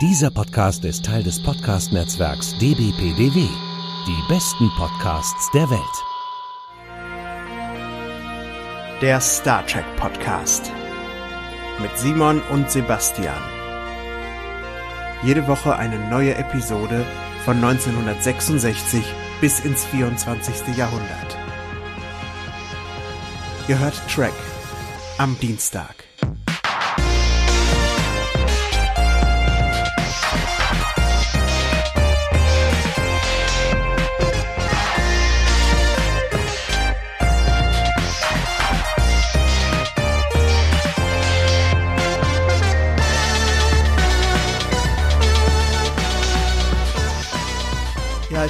Dieser Podcast ist Teil des Podcast-Netzwerks dbpdw. Die besten Podcasts der Welt. Der Star Trek Podcast mit Simon und Sebastian. Jede Woche eine neue Episode von 1966 bis ins 24. Jahrhundert. Ihr hört Track am Dienstag.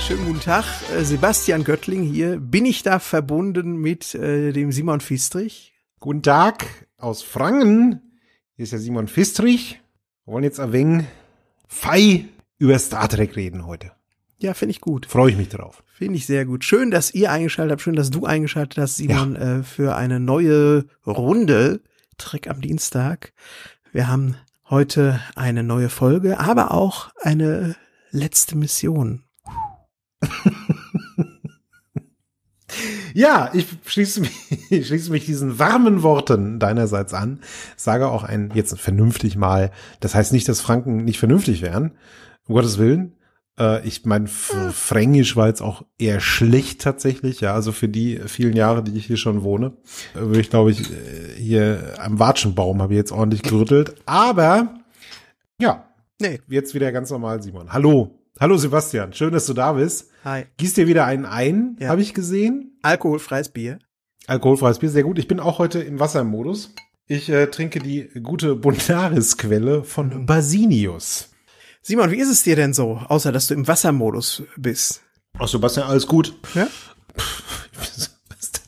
Schönen guten Tag, äh, Sebastian Göttling hier. Bin ich da verbunden mit äh, dem Simon Fistrich? Guten Tag aus Franken. Hier ist der Simon Fistrich. Wir wollen jetzt erwähnen, fei über Star Trek reden heute. Ja, finde ich gut. Freue ich mich drauf. Finde ich sehr gut. Schön, dass ihr eingeschaltet habt. Schön, dass du eingeschaltet hast, Simon, ja. äh, für eine neue Runde Trek am Dienstag. Wir haben heute eine neue Folge, aber auch eine letzte Mission ja, ich schließe, mich, ich schließe mich diesen warmen Worten deinerseits an, sage auch ein, jetzt vernünftig mal, das heißt nicht, dass Franken nicht vernünftig wären, um Gottes Willen, äh, ich meine, hm. Fränkisch war jetzt auch eher schlecht tatsächlich, ja. Also für die vielen Jahre, die ich hier schon wohne, äh, würde ich glaube ich äh, hier am Watschenbaum habe ich jetzt ordentlich gerüttelt. Aber ja, nee. jetzt wieder ganz normal, Simon. Hallo. Hallo Sebastian, schön, dass du da bist. Hi. Gieß dir wieder einen ein, ja. habe ich gesehen. Alkoholfreies Bier. Alkoholfreies Bier, sehr gut. Ich bin auch heute im Wassermodus. Ich äh, trinke die gute Bundaris-Quelle von mhm. Basinius. Simon, wie ist es dir denn so, außer dass du im Wassermodus bist? Ach, Sebastian, alles gut. Ja? Pff,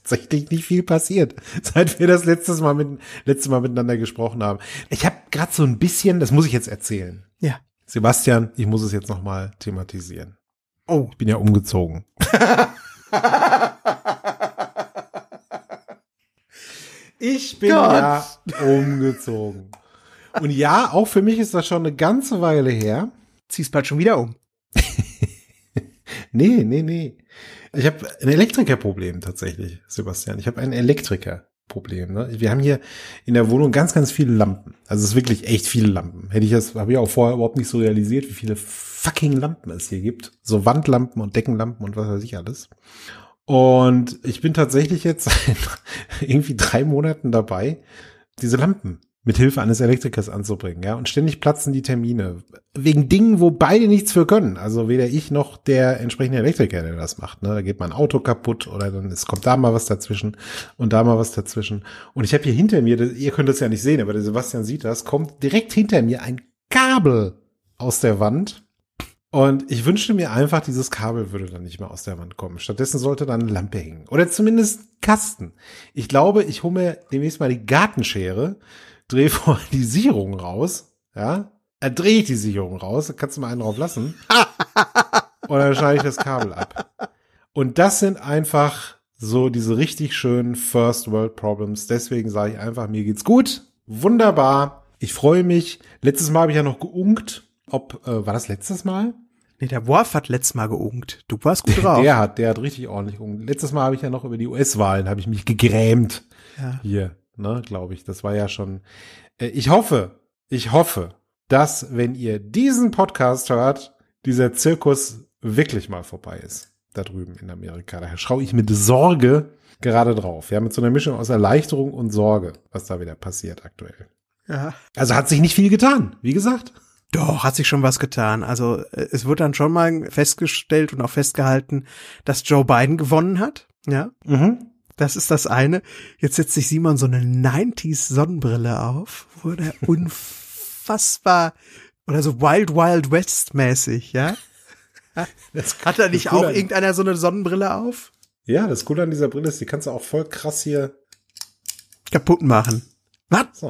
tatsächlich nicht viel passiert, seit wir das letztes Mal, mit, letztes Mal miteinander gesprochen haben. Ich habe gerade so ein bisschen, das muss ich jetzt erzählen. Ja. Sebastian, ich muss es jetzt nochmal thematisieren. Oh. Ich bin ja umgezogen. ich bin Gott. ja umgezogen. Und ja, auch für mich ist das schon eine ganze Weile her. Ziehst bald schon wieder um. nee, nee, nee. Ich habe ein Elektrikerproblem tatsächlich, Sebastian. Ich habe einen Elektriker. Problem. Ne? Wir haben hier in der Wohnung ganz, ganz viele Lampen. Also es ist wirklich echt viele Lampen. Hätte ich das, habe ich auch vorher überhaupt nicht so realisiert, wie viele fucking Lampen es hier gibt. So Wandlampen und Deckenlampen und was weiß ich alles. Und ich bin tatsächlich jetzt seit irgendwie drei Monaten dabei, diese Lampen mit Hilfe eines Elektrikers anzubringen, ja. Und ständig platzen die Termine. Wegen Dingen, wo beide nichts für können. Also weder ich noch der entsprechende Elektriker, der das macht. Ne? Da geht mein Auto kaputt oder dann es kommt da mal was dazwischen und da mal was dazwischen. Und ich habe hier hinter mir, ihr könnt das ja nicht sehen, aber der Sebastian sieht das, kommt direkt hinter mir ein Kabel aus der Wand. Und ich wünschte mir einfach, dieses Kabel würde dann nicht mehr aus der Wand kommen. Stattdessen sollte dann eine Lampe hängen. Oder zumindest Kasten. Ich glaube, ich hole mir demnächst mal die Gartenschere dreh vor die Sicherung raus, ja, er äh, dreht die Sicherung raus, kannst du mal einen drauf lassen. und dann schneide ich das Kabel ab. Und das sind einfach so diese richtig schönen First World Problems. Deswegen sage ich einfach, mir geht's gut. Wunderbar. Ich freue mich. Letztes Mal habe ich ja noch geunkt. Ob, äh, war das letztes Mal? Nee, der Worf hat letztes Mal geunkt. Du warst gut drauf. Der hat, der hat richtig ordentlich geunkt. Letztes Mal habe ich ja noch über die US-Wahlen, habe ich mich gegrämt. Ja. Hier ne, glaube ich. Das war ja schon. Äh, ich hoffe, ich hoffe, dass, wenn ihr diesen Podcast hört, dieser Zirkus wirklich mal vorbei ist. Da drüben in Amerika. Daher schaue ich mit Sorge gerade drauf. Ja, mit so einer Mischung aus Erleichterung und Sorge, was da wieder passiert aktuell. Ja. Also hat sich nicht viel getan, wie gesagt. Doch, hat sich schon was getan. Also äh, es wird dann schon mal festgestellt und auch festgehalten, dass Joe Biden gewonnen hat. Ja. Mhm. Das ist das eine. Jetzt setzt sich Simon so eine 90s Sonnenbrille auf, wo der unfassbar oder so Wild Wild West mäßig, ja? Hat da nicht auch an, irgendeiner so eine Sonnenbrille auf? Ja, das Coole an dieser Brille ist, die kannst du auch voll krass hier kaputt machen. Was? So.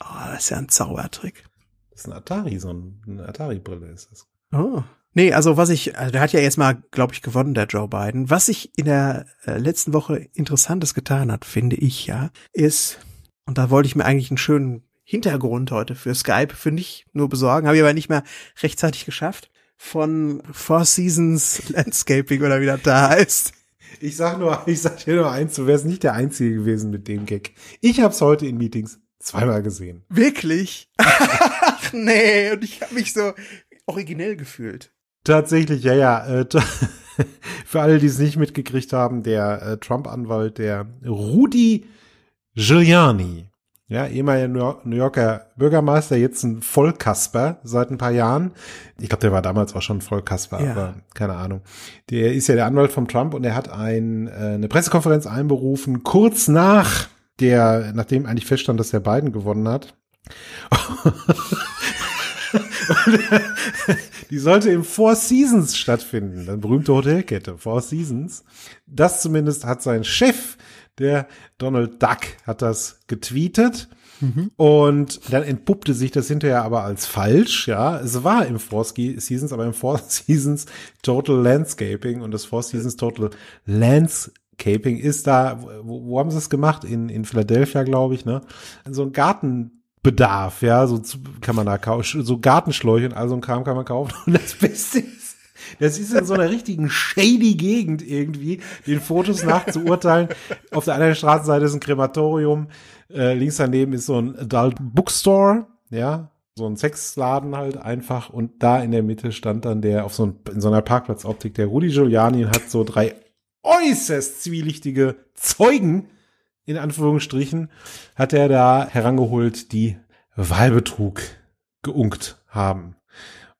Oh, das ist ja ein Zaubertrick. Das ist ein Atari, so ein, Atari-Brille ist das. Oh, Nee, also was ich, also der hat ja jetzt mal, glaube ich, gewonnen, der Joe Biden. Was sich in der äh, letzten Woche Interessantes getan hat, finde ich ja, ist, und da wollte ich mir eigentlich einen schönen Hintergrund heute für Skype, für nicht nur besorgen, habe ich aber nicht mehr rechtzeitig geschafft, von Four Seasons Landscaping oder wie das da heißt. Ich sag nur, ich sag dir nur eins, du wärst nicht der Einzige gewesen mit dem Gag. Ich hab's heute in Meetings zweimal gesehen. Wirklich? Ach nee, und ich habe mich so originell gefühlt. Tatsächlich, ja, ja. Äh, für alle, die es nicht mitgekriegt haben, der äh, Trump-Anwalt, der Rudi Giuliani, ja, ehemaliger New Yorker Bürgermeister, jetzt ein Vollkasper seit ein paar Jahren. Ich glaube, der war damals auch schon Vollkasper, ja. aber keine Ahnung. Der ist ja der Anwalt von Trump und er hat ein, äh, eine Pressekonferenz einberufen, kurz nach der, nachdem eigentlich feststand, dass der Biden gewonnen hat. Die sollte im Four Seasons stattfinden, eine berühmte Hotelkette, Four Seasons. Das zumindest hat sein Chef, der Donald Duck, hat das getweetet. Und dann entpuppte sich das hinterher aber als falsch, ja. Es war im Four Seasons, aber im Four Seasons Total Landscaping und das Four Seasons Total Landscaping ist da, wo, wo haben sie es gemacht? In, in Philadelphia, glaube ich, ne? So ein Garten, Bedarf, ja, so kann man da kaufen, so Gartenschläuche und all so ein Kram kann man kaufen. Und das Beste ist, das ist in so einer richtigen shady Gegend irgendwie, den Fotos nach zu urteilen. Auf der anderen Straßenseite ist ein Krematorium, äh, links daneben ist so ein Adult Bookstore, ja, so ein Sexladen halt einfach und da in der Mitte stand dann der auf so, ein, in so einer Parkplatzoptik der Rudi Giuliani hat so drei äußerst zwielichtige Zeugen in Anführungsstrichen, hat er da herangeholt, die Wahlbetrug geunkt haben.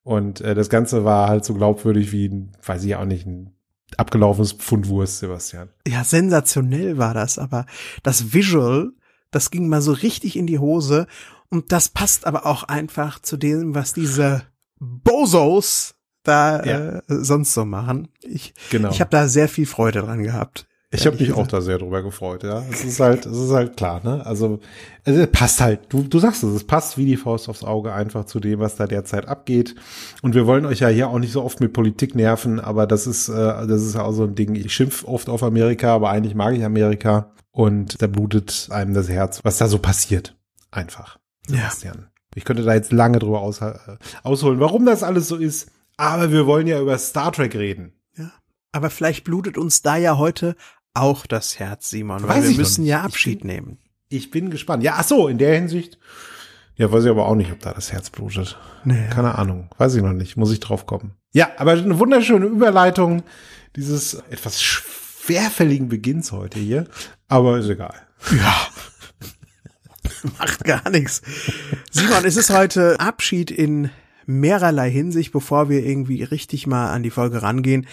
Und äh, das Ganze war halt so glaubwürdig wie, weiß ich auch nicht, ein abgelaufenes Pfundwurst, Sebastian. Ja, sensationell war das, aber das Visual, das ging mal so richtig in die Hose. Und das passt aber auch einfach zu dem, was diese Bozos da ja. äh, sonst so machen. Ich, genau. ich habe da sehr viel Freude dran gehabt. Ich habe mich auch da sehr drüber gefreut, ja. Es ist halt, es ist halt klar, ne? Also, also passt halt, du, du sagst es, es passt wie die Faust aufs Auge einfach zu dem, was da derzeit abgeht. Und wir wollen euch ja hier auch nicht so oft mit Politik nerven, aber das ist, äh, das ist auch so ein Ding. Ich schimpf oft auf Amerika, aber eigentlich mag ich Amerika. Und da blutet einem das Herz, was da so passiert. Einfach. Sebastian. Ja. Ich könnte da jetzt lange drüber aus, äh, ausholen, warum das alles so ist. Aber wir wollen ja über Star Trek reden. Ja. Aber vielleicht blutet uns da ja heute auch das Herz, Simon, weiß weil wir müssen ja Abschied ich bin, nehmen. Ich bin gespannt. Ja, ach so, in der Hinsicht. Ja, weiß ich aber auch nicht, ob da das Herz blutet. Nee. Keine Ahnung. Weiß ich noch nicht. Muss ich drauf kommen. Ja, aber eine wunderschöne Überleitung dieses etwas schwerfälligen Beginns heute hier. Aber ist egal. Ja. Macht gar nichts. Simon, es ist heute Abschied in mehrerlei Hinsicht, bevor wir irgendwie richtig mal an die Folge rangehen.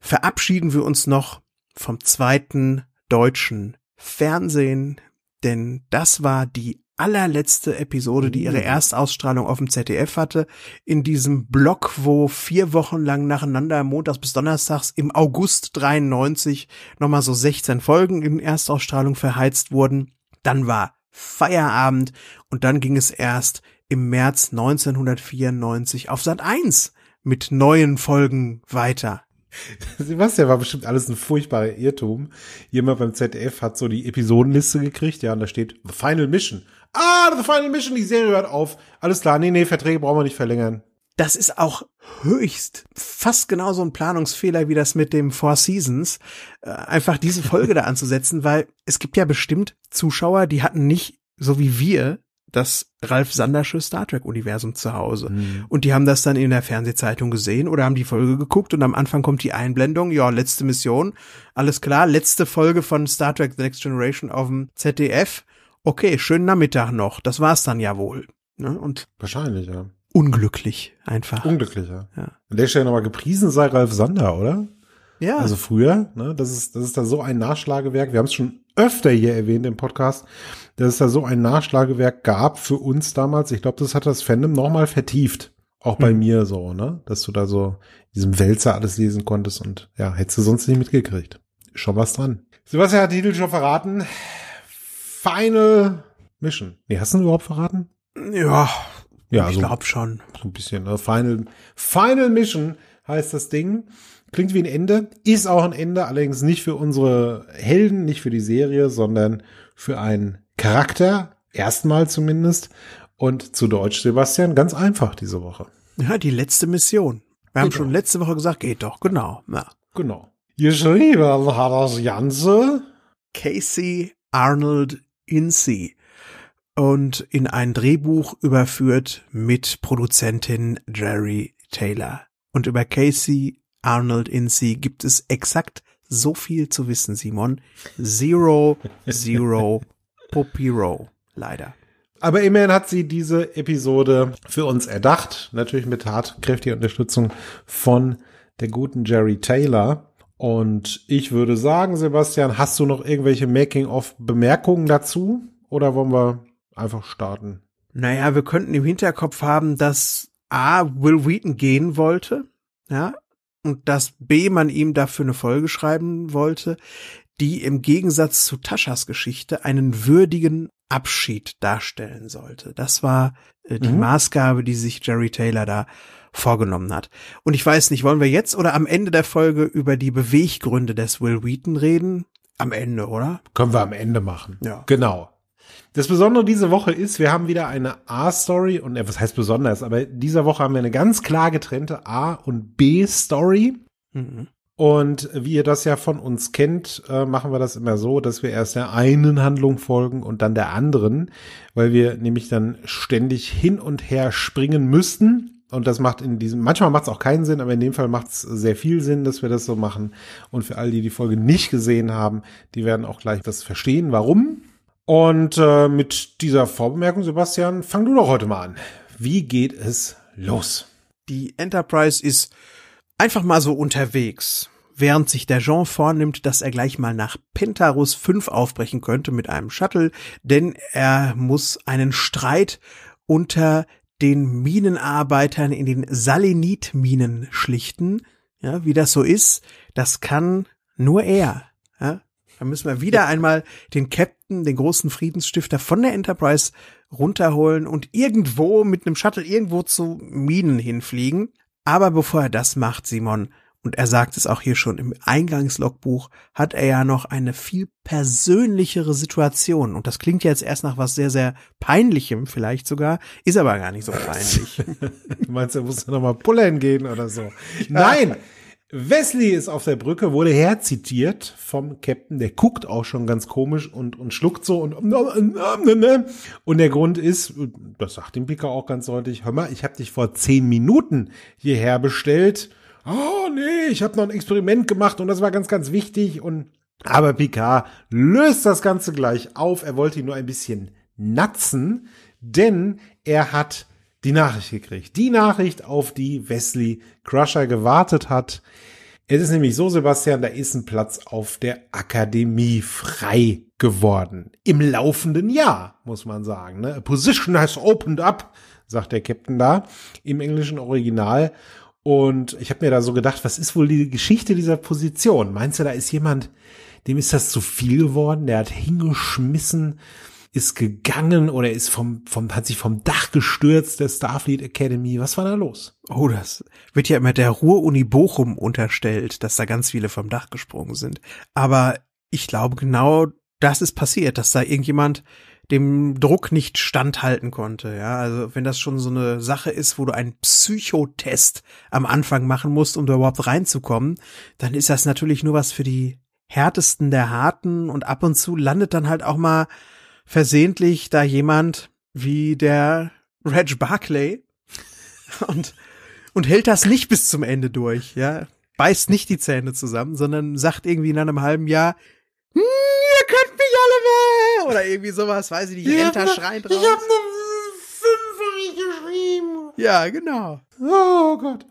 Verabschieden wir uns noch vom zweiten deutschen Fernsehen, denn das war die allerletzte Episode, die ihre oh. Erstausstrahlung auf dem ZDF hatte, in diesem Block, wo vier Wochen lang nacheinander montags bis donnerstags im August 93 nochmal so 16 Folgen in Erstausstrahlung verheizt wurden. Dann war Feierabend und dann ging es erst im März 1994 auf Sat 1 mit neuen Folgen weiter. Sebastian war bestimmt alles ein furchtbarer Irrtum. Jemand beim ZDF hat so die Episodenliste gekriegt, ja, und da steht The Final Mission. Ah, The Final Mission, die Serie hört auf. Alles klar, nee, nee, Verträge brauchen wir nicht verlängern. Das ist auch höchst fast genauso ein Planungsfehler wie das mit dem Four Seasons, äh, einfach diese Folge da anzusetzen, weil es gibt ja bestimmt Zuschauer, die hatten nicht, so wie wir, das Ralf Sandersche Star Trek Universum zu Hause. Mhm. Und die haben das dann in der Fernsehzeitung gesehen oder haben die Folge geguckt und am Anfang kommt die Einblendung, ja, letzte Mission, alles klar, letzte Folge von Star Trek The Next Generation auf dem ZDF. Okay, schönen Nachmittag noch. Das war's dann ja wohl. Ne? Und Wahrscheinlich, ja. Unglücklich einfach. Unglücklich, ja. ja. An der Stelle nochmal gepriesen sei Ralf Sander, oder? Ja. Also früher, ne? Das ist, das ist da so ein Nachschlagewerk. Wir haben es schon öfter hier erwähnt im Podcast, dass es da so ein Nachschlagewerk gab für uns damals. Ich glaube, das hat das Fandom nochmal vertieft. Auch bei mhm. mir so, ne? Dass du da so diesem Wälzer alles lesen konntest und ja, hättest du sonst nicht mitgekriegt. schon was dran. Sebastian hat den Titel schon verraten. Final Mission. Nee, hast du ihn überhaupt verraten? Ja. Ja, ich so, glaube schon. So ein bisschen, ne? Final, Final Mission heißt das Ding. Klingt wie ein Ende, ist auch ein Ende, allerdings nicht für unsere Helden, nicht für die Serie, sondern für einen Charakter, erstmal zumindest. Und zu Deutsch, Sebastian, ganz einfach diese Woche. Ja, die letzte Mission. Wir haben genau. schon letzte Woche gesagt, geht doch, genau. Ja. Genau. Geschrieben hat das Ganze Casey Arnold Incy und in ein Drehbuch überführt mit Produzentin Jerry Taylor. Und über Casey Arnold in sie gibt es exakt so viel zu wissen, Simon. Zero, zero, Popiro, leider. Aber immerhin hat sie diese Episode für uns erdacht. Natürlich mit tatkräftiger Unterstützung von der guten Jerry Taylor. Und ich würde sagen, Sebastian, hast du noch irgendwelche Making-of-Bemerkungen dazu? Oder wollen wir einfach starten? Naja, wir könnten im Hinterkopf haben, dass A, Will Wheaton gehen wollte. Ja, und dass B man ihm dafür eine Folge schreiben wollte, die im Gegensatz zu Taschas Geschichte einen würdigen Abschied darstellen sollte. Das war äh, die mhm. Maßgabe, die sich Jerry Taylor da vorgenommen hat. Und ich weiß nicht, wollen wir jetzt oder am Ende der Folge über die Beweggründe des Will Wheaton reden? Am Ende, oder? Können wir am Ende machen. Ja. Genau. Das Besondere diese Woche ist, wir haben wieder eine A-Story und äh, was heißt besonders, aber dieser Woche haben wir eine ganz klar getrennte A- und B-Story. Mhm. Und wie ihr das ja von uns kennt, äh, machen wir das immer so, dass wir erst der einen Handlung folgen und dann der anderen, weil wir nämlich dann ständig hin und her springen müssten. Und das macht in diesem, manchmal macht es auch keinen Sinn, aber in dem Fall macht es sehr viel Sinn, dass wir das so machen. Und für all die, die Folge nicht gesehen haben, die werden auch gleich das verstehen, warum. Und äh, mit dieser Vorbemerkung, Sebastian, fang du doch heute mal an. Wie geht es los? Die Enterprise ist einfach mal so unterwegs, während sich der Jean vornimmt, dass er gleich mal nach Pentarus 5 aufbrechen könnte mit einem Shuttle, denn er muss einen Streit unter den Minenarbeitern in den Salinitminen schlichten. Ja, wie das so ist, das kann nur er. Ja, da müssen wir wieder ja. einmal den Captain, den großen Friedensstifter von der Enterprise runterholen und irgendwo mit einem Shuttle irgendwo zu Minen hinfliegen. Aber bevor er das macht, Simon, und er sagt es auch hier schon im Eingangslogbuch, hat er ja noch eine viel persönlichere Situation. Und das klingt ja jetzt erst nach was sehr, sehr peinlichem vielleicht sogar, ist aber gar nicht so peinlich. du meinst, er muss ja nochmal pullern gehen oder so. Nein! Wesley ist auf der Brücke, wurde herzitiert vom Captain, der guckt auch schon ganz komisch und, und schluckt so und, ähm, ähm, ähm, ne, ne. und der Grund ist, das sagt dem Picker auch ganz deutlich, hör mal, ich habe dich vor zehn Minuten hierher bestellt. Oh nee, ich habe noch ein Experiment gemacht und das war ganz, ganz wichtig und aber Picard löst das Ganze gleich auf. Er wollte ihn nur ein bisschen natzen, denn er hat die Nachricht gekriegt. Die Nachricht, auf die Wesley Crusher gewartet hat. Es ist nämlich so, Sebastian, da ist ein Platz auf der Akademie frei geworden. Im laufenden Jahr, muss man sagen. Ne? A position has opened up, sagt der Captain da im englischen Original. Und ich habe mir da so gedacht, was ist wohl die Geschichte dieser Position? Meinst du, da ist jemand, dem ist das zu viel geworden, der hat hingeschmissen, ist gegangen oder ist vom, vom, hat sich vom Dach gestürzt der Starfleet Academy. Was war da los? Oh, das wird ja immer der Ruhr-Uni Bochum unterstellt, dass da ganz viele vom Dach gesprungen sind. Aber ich glaube, genau das ist passiert, dass da irgendjemand dem Druck nicht standhalten konnte. Ja, also wenn das schon so eine Sache ist, wo du einen Psychotest am Anfang machen musst, um da überhaupt reinzukommen, dann ist das natürlich nur was für die härtesten der Harten und ab und zu landet dann halt auch mal versehentlich da jemand wie der Reg Barclay und, und hält das nicht bis zum Ende durch, ja. Beißt nicht die Zähne zusammen, sondern sagt irgendwie in einem halben Jahr, hm, ihr könnt mich alle weh! Oder irgendwie sowas, weiß ich nicht, ich Enter ne- schreit raus. Ich hab ne 5 geschrieben. Ja, genau. Oh Gott.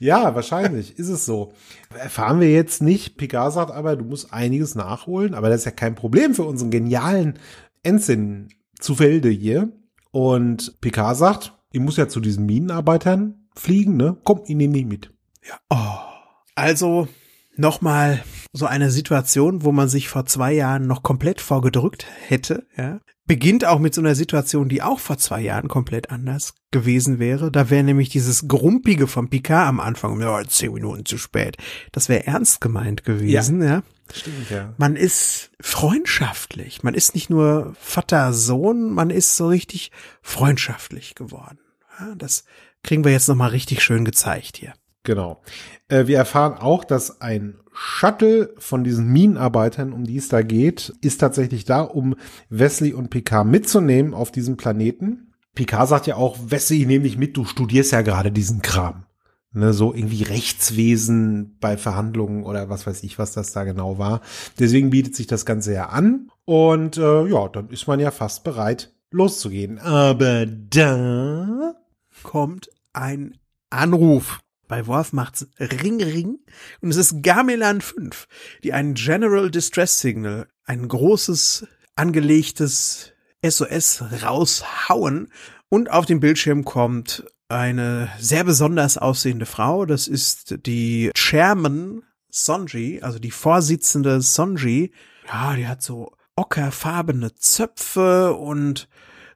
Ja, wahrscheinlich ist es so. Erfahren wir jetzt nicht. Picard sagt aber, du musst einiges nachholen, aber das ist ja kein Problem für unseren genialen Ensign zu Felde hier. Und Picard sagt, ich muss ja zu diesen Minenarbeitern fliegen, ne? Komm, ich nehme dich mit. Ja. Oh. Also nochmal so eine Situation, wo man sich vor zwei Jahren noch komplett vorgedrückt hätte, ja beginnt auch mit so einer Situation, die auch vor zwei Jahren komplett anders gewesen wäre. Da wäre nämlich dieses Grumpige von Picard am Anfang, ja, zehn Minuten zu spät. Das wäre ernst gemeint gewesen, ja. ja. Stimmt, ja. Man ist freundschaftlich. Man ist nicht nur Vater-Sohn, man ist so richtig freundschaftlich geworden. Ja, das kriegen wir jetzt nochmal richtig schön gezeigt hier. Genau. Äh, wir erfahren auch, dass ein Shuttle von diesen Minenarbeitern, um die es da geht, ist tatsächlich da, um Wesley und Picard mitzunehmen auf diesem Planeten. Picard sagt ja auch, Wesley, nehme dich mit, du studierst ja gerade diesen Kram. Ne, so irgendwie Rechtswesen bei Verhandlungen oder was weiß ich, was das da genau war. Deswegen bietet sich das Ganze ja an. Und äh, ja, dann ist man ja fast bereit, loszugehen. Aber da kommt ein Anruf. Bei Worf macht's Ring Ring und es ist Gamelan 5, die ein General Distress Signal, ein großes angelegtes SOS raushauen und auf den Bildschirm kommt eine sehr besonders aussehende Frau. Das ist die Chairman Sonji, also die Vorsitzende Sonji. Ja, die hat so ockerfarbene Zöpfe und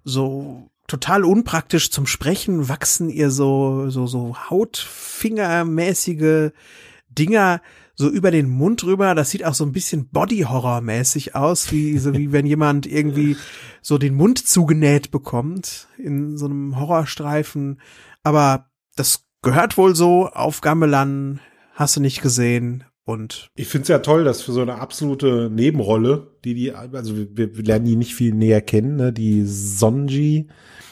so total unpraktisch zum Sprechen wachsen ihr so, so, so hautfingermäßige Dinger so über den Mund rüber. Das sieht auch so ein bisschen Body-Horror-mäßig aus, wie, so wie wenn jemand irgendwie so den Mund zugenäht bekommt in so einem Horrorstreifen. Aber das gehört wohl so auf Gamelan. Hast du nicht gesehen? Und ich finde es ja toll, dass für so eine absolute Nebenrolle, die die, also wir, wir lernen die nicht viel näher kennen, ne? die Sonji,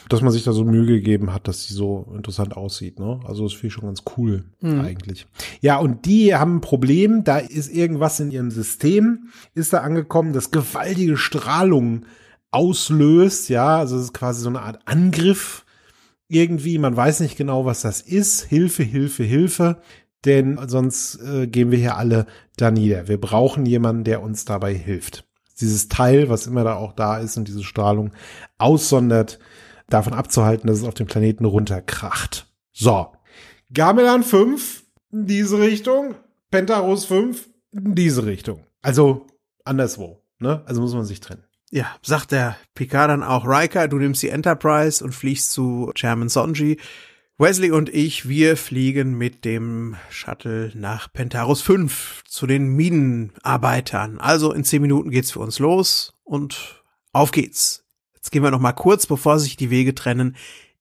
dass man sich da so Mühe gegeben hat, dass sie so interessant aussieht. Ne? Also das finde ich schon ganz cool mhm. eigentlich. Ja, und die haben ein Problem, da ist irgendwas in ihrem System, ist da angekommen, das gewaltige Strahlung auslöst. Ja, also es ist quasi so eine Art Angriff irgendwie, man weiß nicht genau, was das ist. Hilfe, Hilfe, Hilfe denn sonst äh, gehen wir hier alle da nieder. Wir brauchen jemanden, der uns dabei hilft. Dieses Teil, was immer da auch da ist und diese Strahlung aussondert, davon abzuhalten, dass es auf dem Planeten runterkracht. So. Gamelan 5, in diese Richtung. Pentaros 5, in diese Richtung. Also anderswo. Ne? Also muss man sich trennen. Ja, sagt der Picard dann auch Riker, du nimmst die Enterprise und fliegst zu Chairman Sonji. Wesley und ich, wir fliegen mit dem Shuttle nach Pentarus 5 zu den Minenarbeitern. Also in 10 Minuten geht's für uns los und auf geht's. Jetzt gehen wir nochmal kurz, bevor sich die Wege trennen,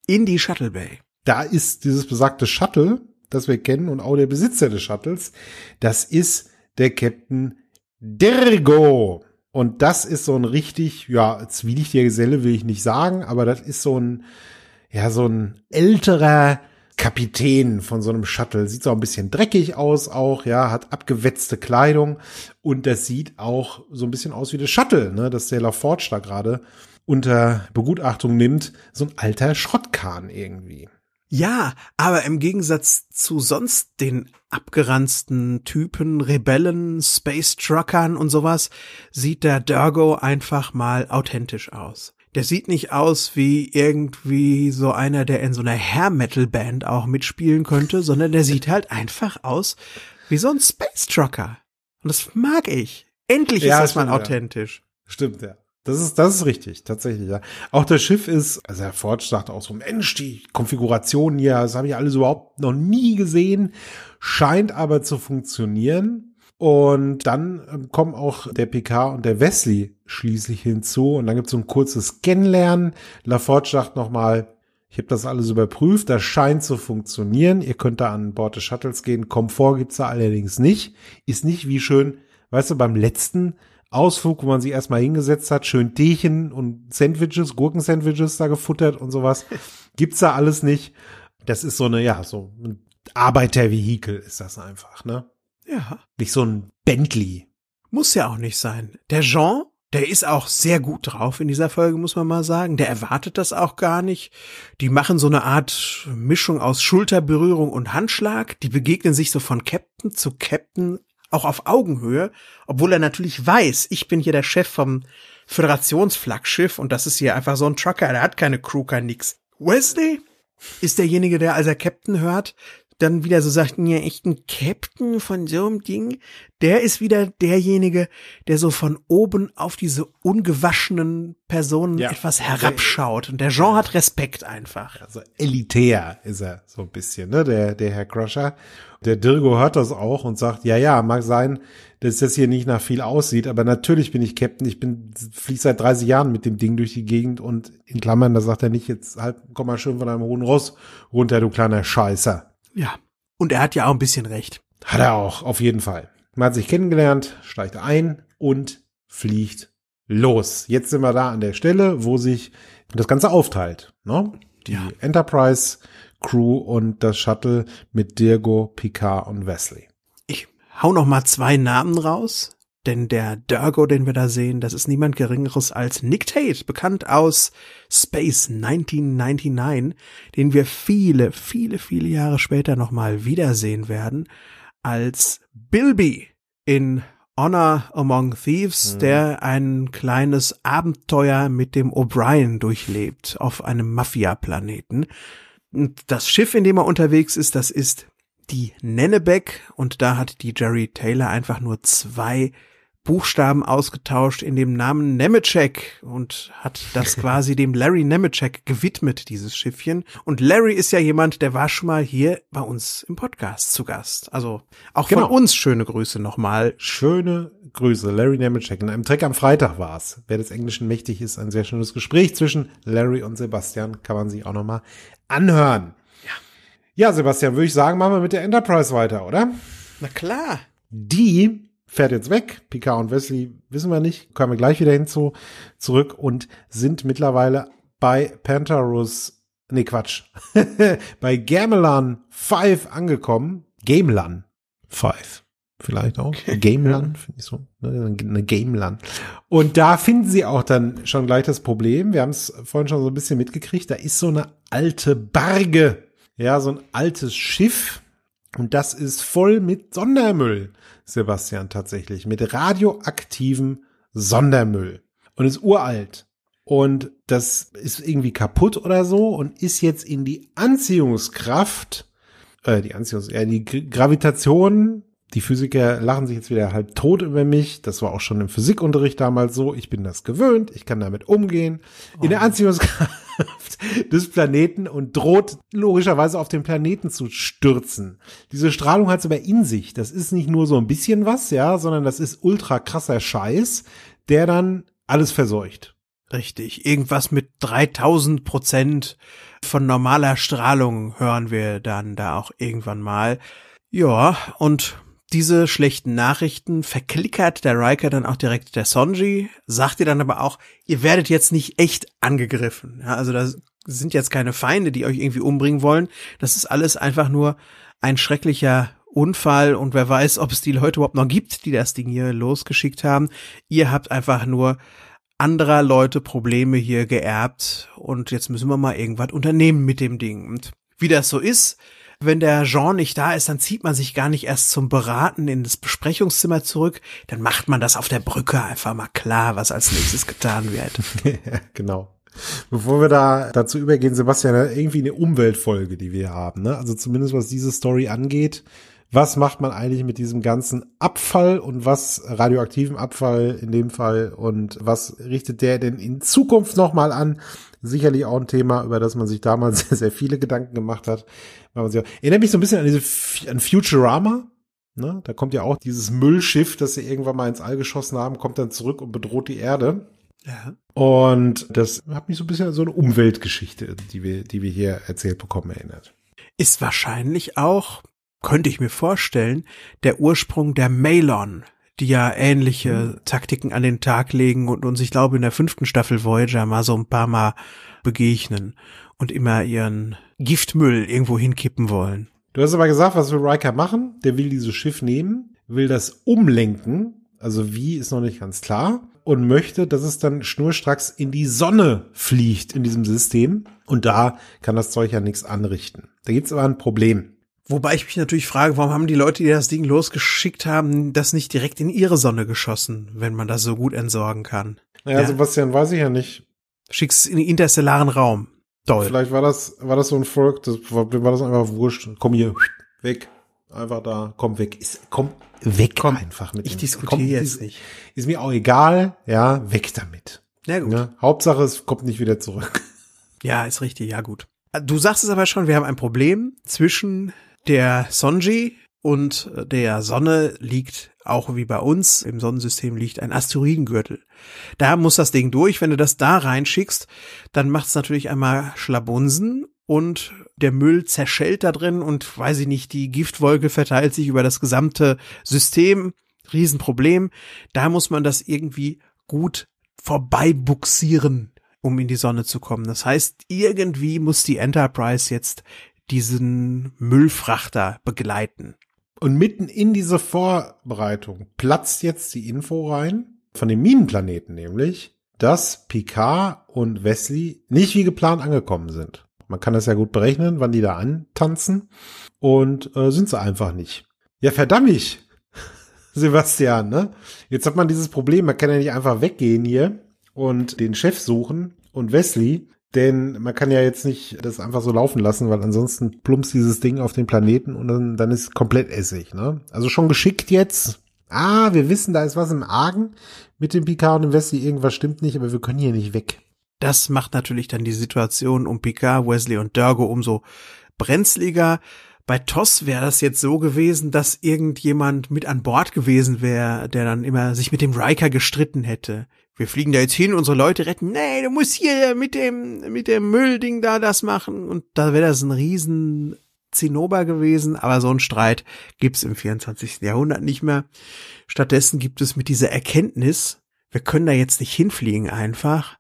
in die Shuttle Bay. Da ist dieses besagte Shuttle, das wir kennen und auch der Besitzer des Shuttles, das ist der Captain Dergo. Und das ist so ein richtig, ja, zwielichtiger Geselle will ich nicht sagen, aber das ist so ein, ja, so ein älterer Kapitän von so einem Shuttle. Sieht so ein bisschen dreckig aus auch, ja, hat abgewetzte Kleidung und das sieht auch so ein bisschen aus wie das Shuttle, ne, das Sailor Forge da gerade unter Begutachtung nimmt. So ein alter Schrottkahn irgendwie. Ja, aber im Gegensatz zu sonst den abgeranzten Typen, Rebellen, Space Truckern und sowas, sieht der Durgo einfach mal authentisch aus der sieht nicht aus wie irgendwie so einer, der in so einer Hair-Metal-Band auch mitspielen könnte, sondern der sieht halt einfach aus wie so ein Space Trucker. Und das mag ich. Endlich ja, ist das stimmt, mal authentisch. Ja. Stimmt, ja. Das ist, das ist richtig, tatsächlich, ja. Auch das Schiff ist, also Herr Forge sagt auch so, Mensch, die Konfiguration hier, das habe ich alles überhaupt noch nie gesehen, scheint aber zu funktionieren. Und dann ähm, kommen auch der PK und der Wesley schließlich hinzu. Und dann gibt es so ein kurzes Kennenlernen. LaForge sagt nochmal, ich habe das alles überprüft, das scheint zu funktionieren. Ihr könnt da an Bord des Shuttles gehen. Komfort gibt's da allerdings nicht. Ist nicht wie schön, weißt du, beim letzten Ausflug, wo man sich erstmal hingesetzt hat, schön Teechen und Sandwiches, Gurkensandwiches da gefuttert und sowas. Gibt's da alles nicht. Das ist so eine, ja, so ein Arbeitervehikel ist das einfach, ne? Ja. Nicht so ein Bentley. Muss ja auch nicht sein. Der Jean, der ist auch sehr gut drauf in dieser Folge, muss man mal sagen. Der erwartet das auch gar nicht. Die machen so eine Art Mischung aus Schulterberührung und Handschlag. Die begegnen sich so von Captain zu Captain, auch auf Augenhöhe, obwohl er natürlich weiß, ich bin hier der Chef vom Föderationsflaggschiff und das ist hier einfach so ein Trucker, der hat keine Crew, kein nix. Wesley ist derjenige, der als er Captain hört, dann wieder so sagt, ja, echt ein Captain von so einem Ding, der ist wieder derjenige, der so von oben auf diese ungewaschenen Personen ja. etwas herabschaut. Und der Jean hat Respekt einfach. Also elitär ist er so ein bisschen, ne, der, der Herr Crusher. Der Dirgo hört das auch und sagt, ja, ja, mag sein, dass das hier nicht nach viel aussieht, aber natürlich bin ich Captain. Ich bin, fliege seit 30 Jahren mit dem Ding durch die Gegend und in Klammern, da sagt er nicht, jetzt halt, komm mal schön von einem hohen Ross runter, du kleiner Scheißer. Ja. Und er hat ja auch ein bisschen recht. Hat er auch, auf jeden Fall. Man hat sich kennengelernt, steigt ein und fliegt los. Jetzt sind wir da an der Stelle, wo sich das Ganze aufteilt. Ne? Die ja. Enterprise Crew und das Shuttle mit Dirgo, Picard und Wesley. Ich hau noch mal zwei Namen raus. Denn der Durgo, den wir da sehen, das ist niemand Geringeres als Nick Tate, bekannt aus Space 1999, den wir viele, viele, viele Jahre später nochmal wiedersehen werden, als Bilby in Honor Among Thieves, mhm. der ein kleines Abenteuer mit dem O'Brien durchlebt auf einem Mafia-Planeten. Und das Schiff, in dem er unterwegs ist, das ist die Nennebeck und da hat die Jerry Taylor einfach nur zwei Buchstaben ausgetauscht in dem Namen Nemetschek und hat das quasi dem Larry Nemetschek gewidmet, dieses Schiffchen. Und Larry ist ja jemand, der war schon mal hier bei uns im Podcast zu Gast. Also auch genau. von uns schöne Grüße nochmal. Schöne Grüße, Larry Nemetschek. In einem Trick am Freitag war es. Wer des Englischen mächtig ist, ein sehr schönes Gespräch zwischen Larry und Sebastian. Kann man sich auch nochmal anhören. Ja. ja, Sebastian, würde ich sagen, machen wir mit der Enterprise weiter, oder? Na klar. Die fährt jetzt weg. Picard und Wesley wissen wir nicht, kommen wir gleich wieder hinzu, zurück und sind mittlerweile bei Pantarus, nee Quatsch, bei Gamelan 5 angekommen. Gamelan 5 vielleicht auch. Gamelan, finde ich so. Ne, eine Gamelan. Und da finden sie auch dann schon gleich das Problem. Wir haben es vorhin schon so ein bisschen mitgekriegt. Da ist so eine alte Barge. Ja, so ein altes Schiff. Und das ist voll mit Sondermüll. Sebastian, tatsächlich. Mit radioaktivem Sondermüll. Und ist uralt. Und das ist irgendwie kaputt oder so und ist jetzt in die Anziehungskraft, äh, die Anziehungs, ja, äh, die Gravitation. Die Physiker lachen sich jetzt wieder halb tot über mich. Das war auch schon im Physikunterricht damals so. Ich bin das gewöhnt. Ich kann damit umgehen. Oh. In der oh. Anziehungskraft Gesellschaft des Planeten und droht logischerweise auf den Planeten zu stürzen. Diese Strahlung hat es aber in sich. Das ist nicht nur so ein bisschen was, ja, sondern das ist ultra krasser Scheiß, der dann alles verseucht. Richtig. Irgendwas mit 3000 Prozent von normaler Strahlung hören wir dann da auch irgendwann mal. Ja, und diese schlechten Nachrichten verklickert der Riker dann auch direkt der Sonji, sagt ihr dann aber auch, ihr werdet jetzt nicht echt angegriffen. Ja, also da sind jetzt keine Feinde, die euch irgendwie umbringen wollen. Das ist alles einfach nur ein schrecklicher Unfall und wer weiß, ob es die Leute überhaupt noch gibt, die das Ding hier losgeschickt haben. Ihr habt einfach nur anderer Leute Probleme hier geerbt und jetzt müssen wir mal irgendwas unternehmen mit dem Ding. Und wie das so ist, wenn der Jean nicht da ist, dann zieht man sich gar nicht erst zum Beraten in das Besprechungszimmer zurück. Dann macht man das auf der Brücke einfach mal klar, was als nächstes getan wird. genau. Bevor wir da dazu übergehen, Sebastian, irgendwie eine Umweltfolge, die wir haben. Ne? Also zumindest was diese Story angeht. Was macht man eigentlich mit diesem ganzen Abfall und was radioaktiven Abfall in dem Fall und was richtet der denn in Zukunft nochmal an? sicherlich auch ein Thema, über das man sich damals sehr, sehr viele Gedanken gemacht hat. Erinnert mich so ein bisschen an diese an Futurama. Ne? Da kommt ja auch dieses Müllschiff, das sie irgendwann mal ins All geschossen haben, kommt dann zurück und bedroht die Erde. Ja. Und das hat mich so ein bisschen an so eine Umweltgeschichte, die wir, die wir hier erzählt bekommen, erinnert. Ist wahrscheinlich auch, könnte ich mir vorstellen, der Ursprung der Melon, die ja ähnliche mhm. Taktiken an den Tag legen und uns, ich glaube, in der fünften Staffel Voyager mal so ein paar Mal begegnen und immer ihren Giftmüll irgendwo hinkippen wollen. Du hast aber gesagt, was will Riker machen? Der will dieses Schiff nehmen, will das umlenken, also wie ist noch nicht ganz klar, und möchte, dass es dann schnurstracks in die Sonne fliegt in diesem System. Und da kann das Zeug ja nichts anrichten. Da gibt es aber ein Problem. Wobei ich mich natürlich frage, warum haben die Leute, die das Ding losgeschickt haben, das nicht direkt in ihre Sonne geschossen, wenn man das so gut entsorgen kann? Naja, ja. Sebastian, weiß ich ja nicht. Schickst in den interstellaren Raum. Toll. Vielleicht war das, war das so ein Volk, das war, war das einfach wurscht. Komm hier, weg. Einfach da, komm weg. Ist, komm weg komm, einfach mit. Ich diskutiere jetzt nicht. Ist mir auch egal, ja, weg damit. Na gut. Ja, ne? Hauptsache, es kommt nicht wieder zurück. Ja, ist richtig, ja, gut. Du sagst es aber schon, wir haben ein Problem zwischen der Sonji und der Sonne liegt auch wie bei uns im Sonnensystem liegt ein Asteroidengürtel. Da muss das Ding durch. Wenn du das da reinschickst, dann macht es natürlich einmal Schlabunsen und der Müll zerschellt da drin und weiß ich nicht, die Giftwolke verteilt sich über das gesamte System. Riesenproblem. Da muss man das irgendwie gut vorbeibuxieren, um in die Sonne zu kommen. Das heißt, irgendwie muss die Enterprise jetzt diesen Müllfrachter begleiten. Und mitten in diese Vorbereitung platzt jetzt die Info rein, von dem Minenplaneten nämlich, dass Picard und Wesley nicht wie geplant angekommen sind. Man kann das ja gut berechnen, wann die da antanzen. Und äh, sind sie einfach nicht. Ja, verdammt ich, Sebastian, ne? Jetzt hat man dieses Problem, man kann ja nicht einfach weggehen hier und den Chef suchen und Wesley denn man kann ja jetzt nicht das einfach so laufen lassen, weil ansonsten plumpst dieses Ding auf den Planeten und dann, dann ist komplett Essig, ne? Also schon geschickt jetzt. Ah, wir wissen, da ist was im Argen mit dem Picard und dem Wesley. Irgendwas stimmt nicht, aber wir können hier nicht weg. Das macht natürlich dann die Situation um Picard, Wesley und Durgo umso brenzliger. Bei Toss wäre das jetzt so gewesen, dass irgendjemand mit an Bord gewesen wäre, der dann immer sich mit dem Riker gestritten hätte wir fliegen da jetzt hin, unsere Leute retten. Nee, du musst hier mit dem, mit dem Müllding da das machen. Und da wäre das ein riesen Zinnober gewesen, aber so ein Streit gibt's im 24. Jahrhundert nicht mehr. Stattdessen gibt es mit dieser Erkenntnis, wir können da jetzt nicht hinfliegen einfach,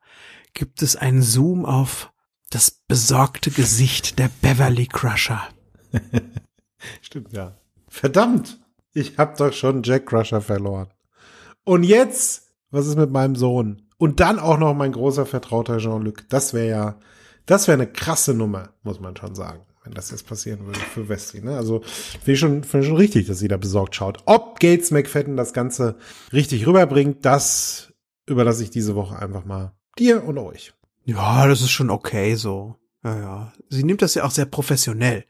gibt es einen Zoom auf das besorgte Gesicht der Beverly Crusher. Stimmt, ja. Verdammt, ich hab doch schon Jack Crusher verloren. Und jetzt was ist mit meinem Sohn? Und dann auch noch mein großer Vertrauter Jean-Luc. Das wäre ja, das wäre eine krasse Nummer, muss man schon sagen, wenn das jetzt passieren würde für Wesley. Ne? Also finde ich, schon, find schon richtig, dass sie da besorgt schaut. Ob Gates McFadden das Ganze richtig rüberbringt, das überlasse ich diese Woche einfach mal dir und euch. Ja, das ist schon okay so. Ja, ja. Sie nimmt das ja auch sehr professionell.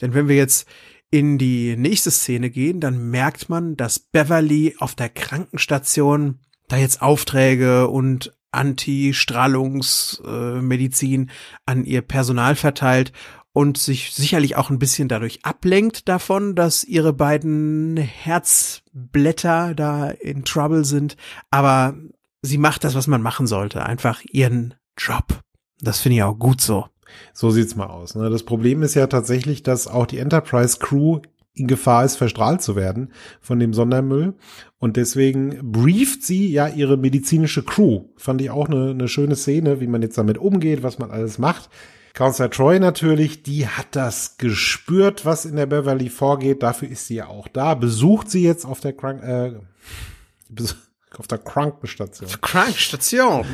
Denn wenn wir jetzt in die nächste Szene gehen, dann merkt man, dass Beverly auf der Krankenstation da jetzt Aufträge und Anti-Strahlungsmedizin äh, an ihr Personal verteilt und sich sicherlich auch ein bisschen dadurch ablenkt davon, dass ihre beiden Herzblätter da in Trouble sind. Aber sie macht das, was man machen sollte. Einfach ihren Job. Das finde ich auch gut so. So sieht's mal aus. Ne? Das Problem ist ja tatsächlich, dass auch die Enterprise Crew in Gefahr ist, verstrahlt zu werden von dem Sondermüll. Und deswegen brieft sie ja ihre medizinische Crew. Fand ich auch eine, eine schöne Szene, wie man jetzt damit umgeht, was man alles macht. Counselor Troy natürlich, die hat das gespürt, was in der Beverly vorgeht. Dafür ist sie ja auch da. Besucht sie jetzt auf der Krank äh, auf der Krankenstation. Krankenstation.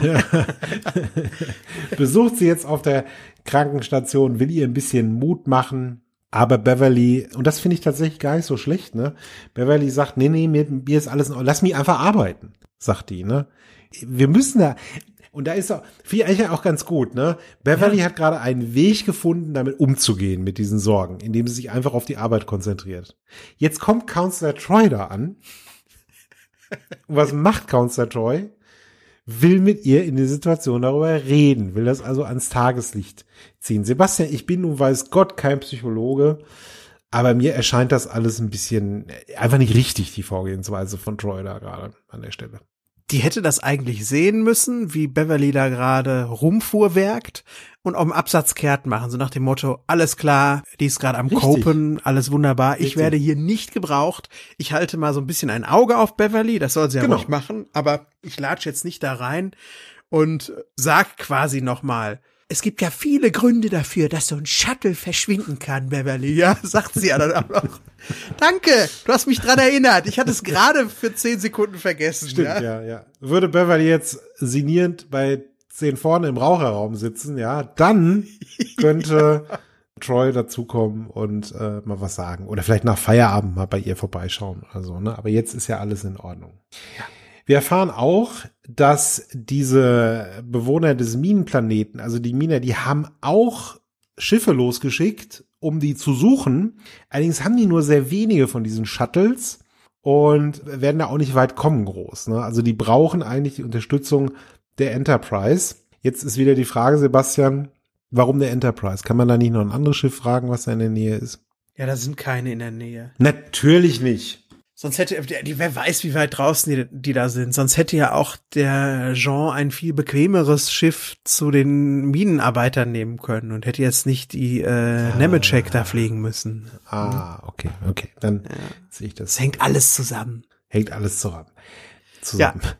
Besucht sie jetzt auf der Krankenstation, will ihr ein bisschen Mut machen aber Beverly, und das finde ich tatsächlich gar nicht so schlecht, ne? Beverly sagt, nee, nee, mir, mir ist alles, lass mich einfach arbeiten, sagt die, ne? Wir müssen da, und da ist auch, viel eigentlich auch ganz gut, ne? Beverly ja. hat gerade einen Weg gefunden, damit umzugehen mit diesen Sorgen, indem sie sich einfach auf die Arbeit konzentriert. Jetzt kommt Counselor Troy da an. Und was macht Counselor Troy? will mit ihr in der Situation darüber reden, will das also ans Tageslicht ziehen. Sebastian, ich bin nun weiß Gott kein Psychologe, aber mir erscheint das alles ein bisschen äh, einfach nicht richtig, die Vorgehensweise von Troy da gerade an der Stelle die hätte das eigentlich sehen müssen, wie Beverly da gerade rumfuhrwerkt und auf dem Absatz kehrt machen, so nach dem Motto, alles klar, die ist gerade am Richtig. Kopen, alles wunderbar, ich werde hier nicht gebraucht, ich halte mal so ein bisschen ein Auge auf Beverly, das soll sie ja genau. ruhig machen, aber ich latsche jetzt nicht da rein und sag quasi nochmal, es gibt ja viele Gründe dafür, dass so ein Shuttle verschwinden kann, Beverly. Ja, sagt sie ja dann auch noch. Danke, du hast mich dran erinnert. Ich hatte es gerade für zehn Sekunden vergessen. Stimmt, ja? ja, ja. Würde Beverly jetzt signierend bei zehn vorne im Raucherraum sitzen, ja, dann könnte ja. Troy dazukommen und äh, mal was sagen. Oder vielleicht nach Feierabend mal bei ihr vorbeischauen Also, ne? Aber jetzt ist ja alles in Ordnung. Ja. Wir erfahren auch, dass diese Bewohner des Minenplaneten, also die Miner, die haben auch Schiffe losgeschickt, um die zu suchen. Allerdings haben die nur sehr wenige von diesen Shuttles und werden da auch nicht weit kommen groß. Ne? Also die brauchen eigentlich die Unterstützung der Enterprise. Jetzt ist wieder die Frage, Sebastian, warum der Enterprise? Kann man da nicht noch ein anderes Schiff fragen, was da in der Nähe ist? Ja, da sind keine in der Nähe. Natürlich nicht. Sonst hätte, wer weiß, wie weit draußen die, die, da sind. Sonst hätte ja auch der Jean ein viel bequemeres Schiff zu den Minenarbeitern nehmen können und hätte jetzt nicht die äh, ah, Nemetschek da fliegen müssen. Ah, okay, okay. Dann ja. sehe ich das. Es hängt alles zusammen. Hängt alles zusammen. zusammen. Ja.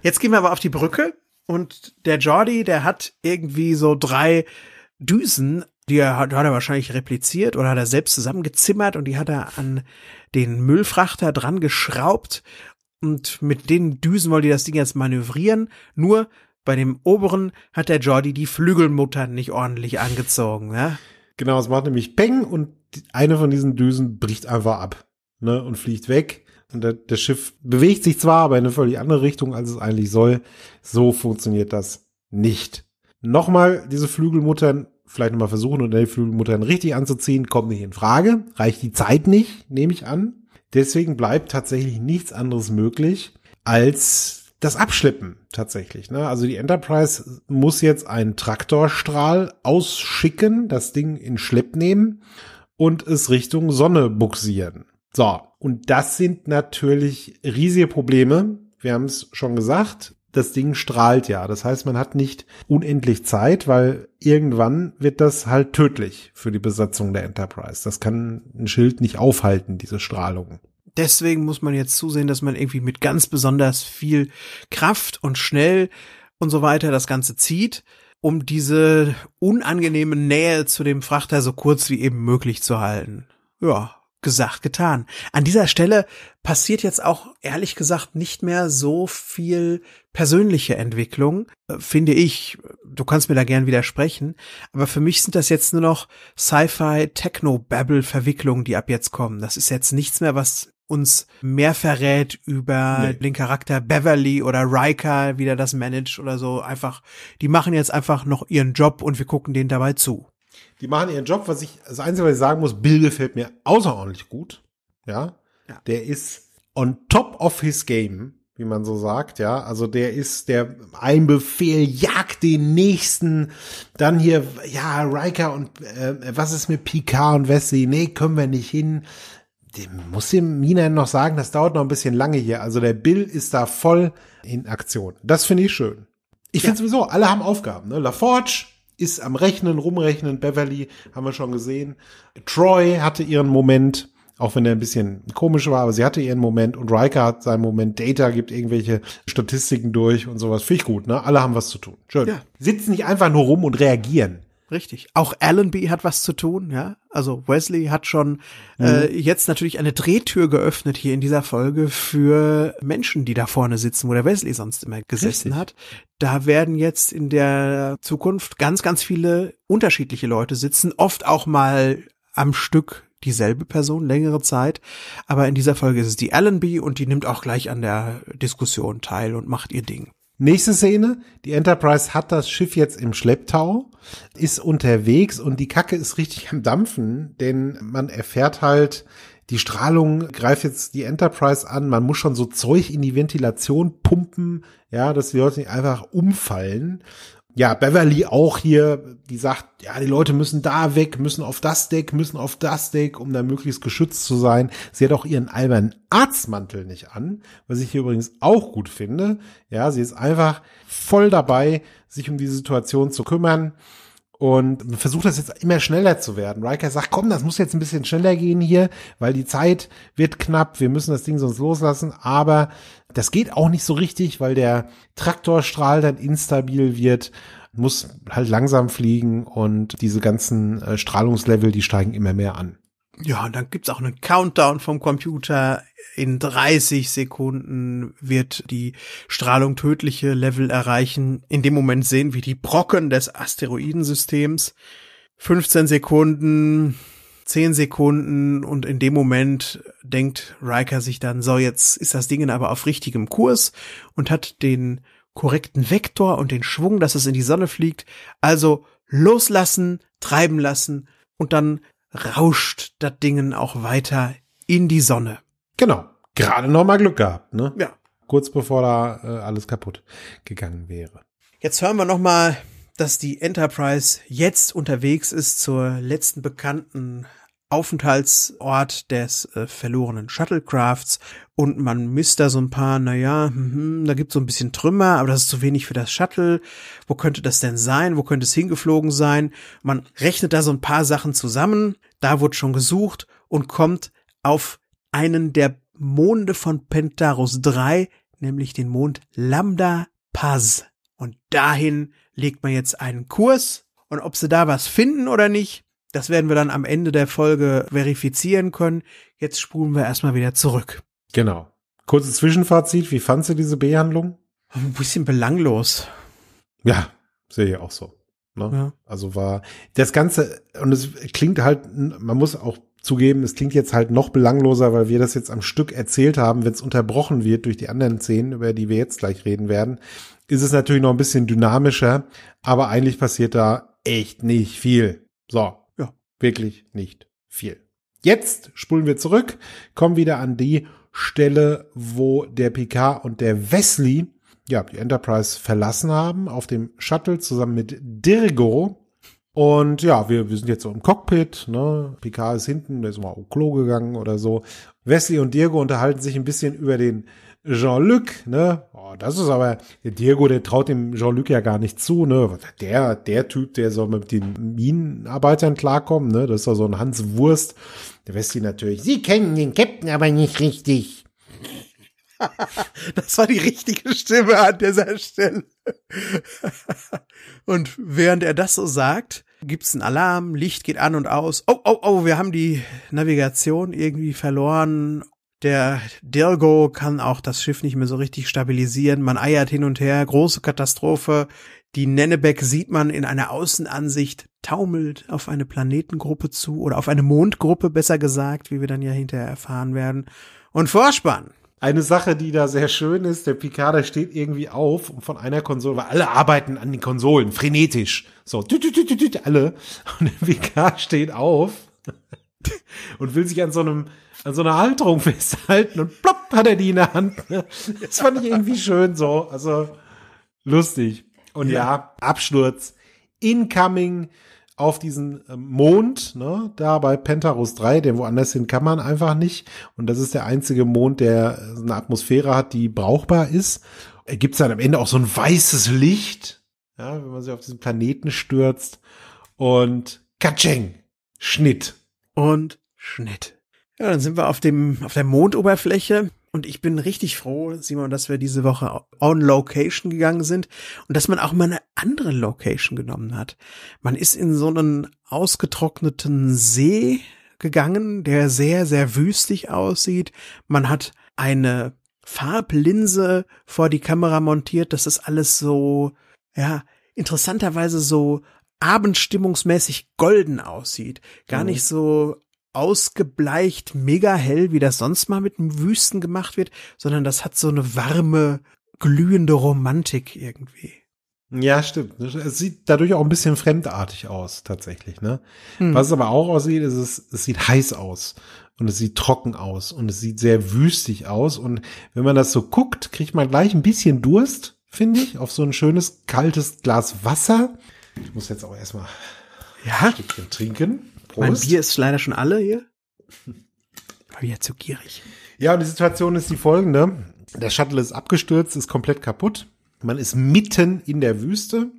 Jetzt gehen wir aber auf die Brücke und der Jordi, der hat irgendwie so drei Düsen die hat, hat er wahrscheinlich repliziert oder hat er selbst zusammengezimmert und die hat er an den Müllfrachter dran geschraubt und mit den Düsen wollte das Ding jetzt manövrieren. Nur bei dem oberen hat der Jordi die Flügelmutter nicht ordentlich angezogen. Ne? Genau, es macht nämlich Peng und eine von diesen Düsen bricht einfach ab ne, und fliegt weg. Und der, das Schiff bewegt sich zwar, aber in eine völlig andere Richtung, als es eigentlich soll. So funktioniert das nicht. Nochmal, diese Flügelmuttern vielleicht nochmal versuchen, unter die Flügelmutter richtig anzuziehen, kommt nicht in Frage. Reicht die Zeit nicht, nehme ich an. Deswegen bleibt tatsächlich nichts anderes möglich als das Abschleppen tatsächlich. Ne? Also die Enterprise muss jetzt einen Traktorstrahl ausschicken, das Ding in Schlepp nehmen und es Richtung Sonne buxieren. So, und das sind natürlich riesige Probleme. Wir haben es schon gesagt, das Ding strahlt ja. Das heißt, man hat nicht unendlich Zeit, weil irgendwann wird das halt tödlich für die Besatzung der Enterprise. Das kann ein Schild nicht aufhalten, diese Strahlung. Deswegen muss man jetzt zusehen, dass man irgendwie mit ganz besonders viel Kraft und schnell und so weiter das Ganze zieht, um diese unangenehme Nähe zu dem Frachter so kurz wie eben möglich zu halten. Ja, gesagt, getan. An dieser Stelle passiert jetzt auch ehrlich gesagt nicht mehr so viel persönliche Entwicklung, äh, finde ich. Du kannst mir da gern widersprechen, aber für mich sind das jetzt nur noch Sci-Fi Techno Babble Verwicklungen, die ab jetzt kommen. Das ist jetzt nichts mehr, was uns mehr verrät über nee. den Charakter Beverly oder Riker, wie der das managt oder so. Einfach, die machen jetzt einfach noch ihren Job und wir gucken denen dabei zu. Die machen ihren Job, was ich, das Einzige, was ich sagen muss, Bill gefällt mir außerordentlich gut. Ja. ja. Der ist on top of his game, wie man so sagt, ja. Also der ist, der ein Befehl jagt den nächsten. Dann hier, ja, Riker und äh, was ist mit Picard und Wesley? Nee, können wir nicht hin. Dem muss dem Mina noch sagen, das dauert noch ein bisschen lange hier. Also der Bill ist da voll in Aktion. Das finde ich schön. Ich ja. finde sowieso, alle haben Aufgaben. Ne? LaForge, ist am Rechnen, rumrechnen. Beverly haben wir schon gesehen. Troy hatte ihren Moment, auch wenn er ein bisschen komisch war, aber sie hatte ihren Moment und Riker hat seinen Moment. Data gibt irgendwelche Statistiken durch und sowas. Finde ich gut, ne? Alle haben was zu tun. Schön. Ja. Sitzen nicht einfach nur rum und reagieren. Richtig. Auch Allenby hat was zu tun, ja. Also Wesley hat schon äh, mhm. äh, jetzt natürlich eine Drehtür geöffnet hier in dieser Folge für Menschen, die da vorne sitzen, wo der Wesley sonst immer gesessen Richtig. hat. Da werden jetzt in der Zukunft ganz, ganz viele unterschiedliche Leute sitzen, oft auch mal am Stück dieselbe Person längere Zeit. Aber in dieser Folge ist es die Allenby und die nimmt auch gleich an der Diskussion teil und macht ihr Ding. Nächste Szene, die Enterprise hat das Schiff jetzt im Schlepptau, ist unterwegs und die Kacke ist richtig am Dampfen, denn man erfährt halt, die Strahlung greift jetzt die Enterprise an, man muss schon so Zeug in die Ventilation pumpen, ja, dass die Leute nicht einfach umfallen ja, Beverly auch hier, die sagt, ja, die Leute müssen da weg, müssen auf das Deck, müssen auf das Deck, um da möglichst geschützt zu sein. Sie hat auch ihren albernen Arztmantel nicht an, was ich hier übrigens auch gut finde. Ja, sie ist einfach voll dabei, sich um die Situation zu kümmern und versucht das jetzt immer schneller zu werden. Riker sagt, komm, das muss jetzt ein bisschen schneller gehen hier, weil die Zeit wird knapp, wir müssen das Ding sonst loslassen, aber das geht auch nicht so richtig, weil der Traktorstrahl dann instabil wird, muss halt langsam fliegen und diese ganzen äh, Strahlungslevel, die steigen immer mehr an. Ja, und dann gibt's auch einen Countdown vom Computer. In 30 Sekunden wird die Strahlung tödliche Level erreichen. In dem Moment sehen wir die Brocken des Asteroidensystems. 15 Sekunden, 10 Sekunden und in dem Moment denkt Riker sich dann, so jetzt ist das Ding aber auf richtigem Kurs und hat den korrekten Vektor und den Schwung, dass es in die Sonne fliegt. Also loslassen, treiben lassen und dann rauscht das Dingen auch weiter in die Sonne. Genau. Gerade noch mal Glück gehabt, ne? Ja. Kurz bevor da äh, alles kaputt gegangen wäre. Jetzt hören wir noch mal, dass die Enterprise jetzt unterwegs ist zur letzten bekannten Aufenthaltsort des äh, verlorenen Shuttlecrafts und man misst da so ein paar, naja, hm, hm, da gibt's so ein bisschen Trümmer, aber das ist zu wenig für das Shuttle. Wo könnte das denn sein? Wo könnte es hingeflogen sein? Man rechnet da so ein paar Sachen zusammen, da wurde schon gesucht und kommt auf einen der Monde von Pentarus 3, nämlich den Mond Lambda Paz. Und dahin legt man jetzt einen Kurs und ob sie da was finden oder nicht, das werden wir dann am Ende der Folge verifizieren können. Jetzt spulen wir erstmal wieder zurück. Genau. Kurzes Zwischenfazit. Wie fandst du diese Behandlung? Ein bisschen belanglos. Ja, sehe ich auch so. Ne? Ja. Also war das Ganze, und es klingt halt, man muss auch zugeben, es klingt jetzt halt noch belangloser, weil wir das jetzt am Stück erzählt haben, wenn es unterbrochen wird durch die anderen Szenen, über die wir jetzt gleich reden werden, ist es natürlich noch ein bisschen dynamischer, aber eigentlich passiert da echt nicht viel. So, wirklich nicht viel. Jetzt spulen wir zurück, kommen wieder an die Stelle, wo der Picard und der Wesley ja, die Enterprise verlassen haben auf dem Shuttle zusammen mit Dirgo. Und ja, wir, wir sind jetzt so im Cockpit, ne? Picard ist hinten, der ist mal auf Klo gegangen oder so. Wesley und Dirgo unterhalten sich ein bisschen über den Jean-Luc, ne? das ist aber, der Diego, der traut dem Jean-Luc ja gar nicht zu, ne? Der, der Typ, der soll mit den Minenarbeitern klarkommen, ne? Das ist doch so ein Hans Wurst. Der Westi natürlich, Sie kennen den Captain aber nicht richtig. das war die richtige Stimme an dieser Stelle. und während er das so sagt, gibt's einen Alarm, Licht geht an und aus. Oh, oh, oh, wir haben die Navigation irgendwie verloren der Dirgo kann auch das Schiff nicht mehr so richtig stabilisieren. Man eiert hin und her. Große Katastrophe. Die Nennebeck sieht man in einer Außenansicht taumelt auf eine Planetengruppe zu oder auf eine Mondgruppe besser gesagt, wie wir dann ja hinterher erfahren werden. Und Vorspann. Eine Sache, die da sehr schön ist, der Picard der steht irgendwie auf und von einer Konsole, weil alle arbeiten an den Konsolen, frenetisch. So, tüt, tüt, tüt, tüt, alle. Und der Picard steht auf und will sich an so einem an so einer Halterung festhalten und plopp hat er die in der Hand. Das fand ich irgendwie schön so. Also lustig. Und ja, ja Absturz. Incoming auf diesen ähm, Mond, ne, da bei Pentarus 3, denn woanders hin kann man einfach nicht. Und das ist der einzige Mond, der äh, eine Atmosphäre hat, die brauchbar ist. Äh, Gibt es dann am Ende auch so ein weißes Licht, ja, wenn man sich auf diesen Planeten stürzt. Und Katscheng, Schnitt. Und Schnitt. Ja, dann sind wir auf dem, auf der Mondoberfläche. Und ich bin richtig froh, Simon, dass wir diese Woche on Location gegangen sind und dass man auch mal eine andere Location genommen hat. Man ist in so einen ausgetrockneten See gegangen, der sehr, sehr wüstig aussieht. Man hat eine Farblinse vor die Kamera montiert. Das ist alles so, ja, interessanterweise so abendstimmungsmäßig golden aussieht. Gar mhm. nicht so ausgebleicht, mega hell, wie das sonst mal mit Wüsten gemacht wird, sondern das hat so eine warme, glühende Romantik irgendwie. Ja, stimmt. Ne? Es sieht dadurch auch ein bisschen fremdartig aus, tatsächlich, ne? Hm. Was es aber auch aussieht, ist, es, es sieht heiß aus und es sieht trocken aus und es sieht sehr wüstig aus. Und wenn man das so guckt, kriegt man gleich ein bisschen Durst, finde ich, auf so ein schönes, kaltes Glas Wasser. Ich muss jetzt auch erstmal ja. ein Stückchen trinken. Prost. Mein Bier ist leider schon alle hier. War wieder zu gierig. Ja, und die Situation ist die folgende. Der Shuttle ist abgestürzt, ist komplett kaputt. Man ist mitten in der Wüste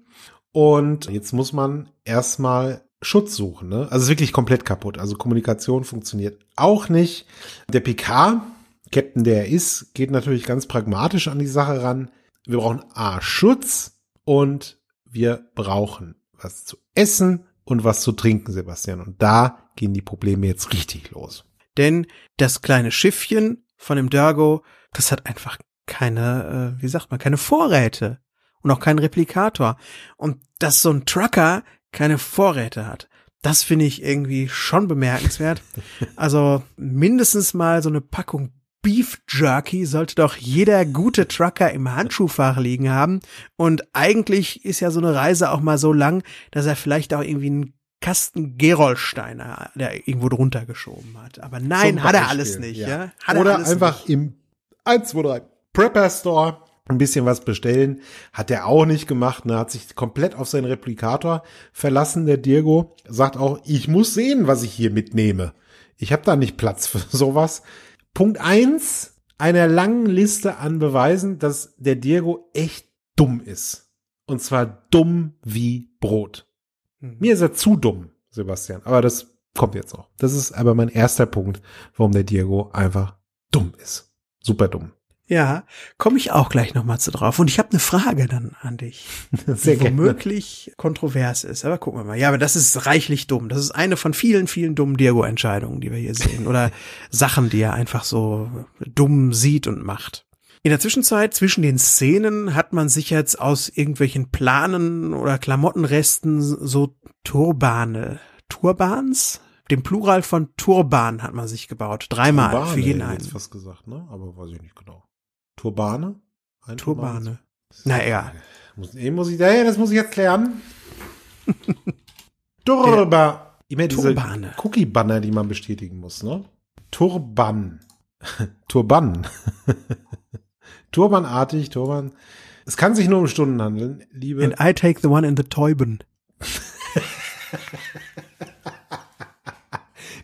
und jetzt muss man erstmal Schutz suchen. Ne? Also wirklich komplett kaputt. Also Kommunikation funktioniert auch nicht. Der PK, Captain, der er ist, geht natürlich ganz pragmatisch an die Sache ran. Wir brauchen A, Schutz und wir brauchen was zu essen und was zu trinken, Sebastian. Und da gehen die Probleme jetzt richtig los. Denn das kleine Schiffchen von dem Dörgo, das hat einfach keine, äh, wie sagt man, keine Vorräte und auch keinen Replikator. Und dass so ein Trucker keine Vorräte hat, das finde ich irgendwie schon bemerkenswert. Also mindestens mal so eine Packung Beef Jerky sollte doch jeder gute Trucker im Handschuhfach liegen haben. Und eigentlich ist ja so eine Reise auch mal so lang, dass er vielleicht auch irgendwie einen Kasten Gerolsteiner äh, der irgendwo drunter geschoben hat. Aber nein, hat er alles nicht. Ja. ja? Hat Oder einfach nicht. im 1, 2, 3 Prepper Store ein bisschen was bestellen. Hat er auch nicht gemacht. Er ne? Hat sich komplett auf seinen Replikator verlassen, der Dirgo. Sagt auch, ich muss sehen, was ich hier mitnehme. Ich habe da nicht Platz für sowas. Punkt eins einer langen Liste an Beweisen, dass der Diego echt dumm ist. Und zwar dumm wie Brot. Mhm. Mir ist er zu dumm, Sebastian, aber das kommt jetzt auch. Das ist aber mein erster Punkt, warum der Diego einfach dumm ist. Super dumm. Ja, komme ich auch gleich nochmal zu drauf. Und ich habe eine Frage dann an dich, Sehr die womöglich kontrovers ist. Aber gucken wir mal. Ja, aber das ist reichlich dumm. Das ist eine von vielen, vielen dummen Diego-Entscheidungen, die wir hier sehen. Oder Sachen, die er einfach so dumm sieht und macht. In der Zwischenzeit zwischen den Szenen hat man sich jetzt aus irgendwelchen Planen oder Klamottenresten so Turbane, Turbans, dem Plural von Turban hat man sich gebaut. Dreimal Turbane, für jeden einen. Fast gesagt, ne? Aber weiß ich nicht genau. Turbane? Ein Turbane. Turbane. Naja. Muss, eh muss ich, hey, das muss ich jetzt lernen. Turba. Immer diese Cookie-Banner, die man bestätigen muss, ne? Turban. Turban. Turbanartig, Turban. Es kann sich nur um Stunden handeln, liebe. And I take the one in the Teuben.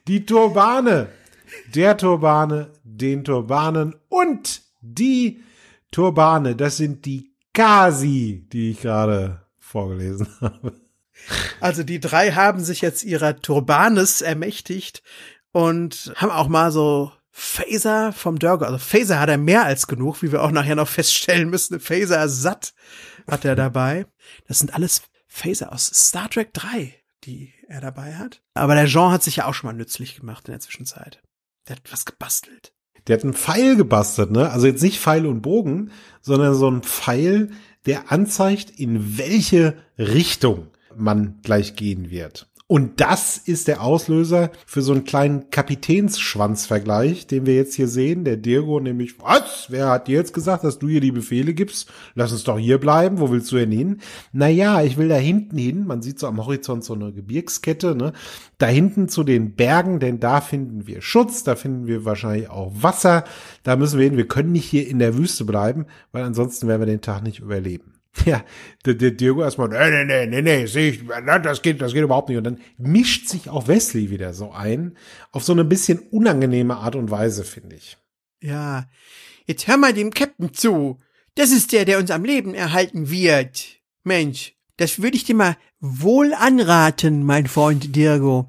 die Turbane. Der Turbane, den Turbanen und die Turbane, das sind die Kasi, die ich gerade vorgelesen habe. Also die drei haben sich jetzt ihrer Turbanes ermächtigt und haben auch mal so Phaser vom Dörger. Also Phaser hat er mehr als genug, wie wir auch nachher noch feststellen müssen. Phaser satt hat er dabei. Das sind alles Phaser aus Star Trek 3, die er dabei hat. Aber der Jean hat sich ja auch schon mal nützlich gemacht in der Zwischenzeit. Der hat was gebastelt. Der hat einen Pfeil gebastelt, ne? Also jetzt nicht Pfeil und Bogen, sondern so ein Pfeil, der anzeigt, in welche Richtung man gleich gehen wird. Und das ist der Auslöser für so einen kleinen Kapitänsschwanzvergleich, den wir jetzt hier sehen. Der Dirgo nämlich, was? Wer hat dir jetzt gesagt, dass du hier die Befehle gibst? Lass uns doch hier bleiben. Wo willst du denn hin? Naja, ich will da hinten hin. Man sieht so am Horizont so eine Gebirgskette, ne? Da hinten zu den Bergen, denn da finden wir Schutz, da finden wir wahrscheinlich auch Wasser. Da müssen wir hin. Wir können nicht hier in der Wüste bleiben, weil ansonsten werden wir den Tag nicht überleben. Ja, der, der Diogo erstmal, nee, nee, nee, nee, nee, ich, das geht, das geht überhaupt nicht. Und dann mischt sich auch Wesley wieder so ein, auf so eine bisschen unangenehme Art und Weise, finde ich. Ja, jetzt hör mal dem Captain zu. Das ist der, der uns am Leben erhalten wird. Mensch, das würde ich dir mal wohl anraten, mein Freund Dirgo.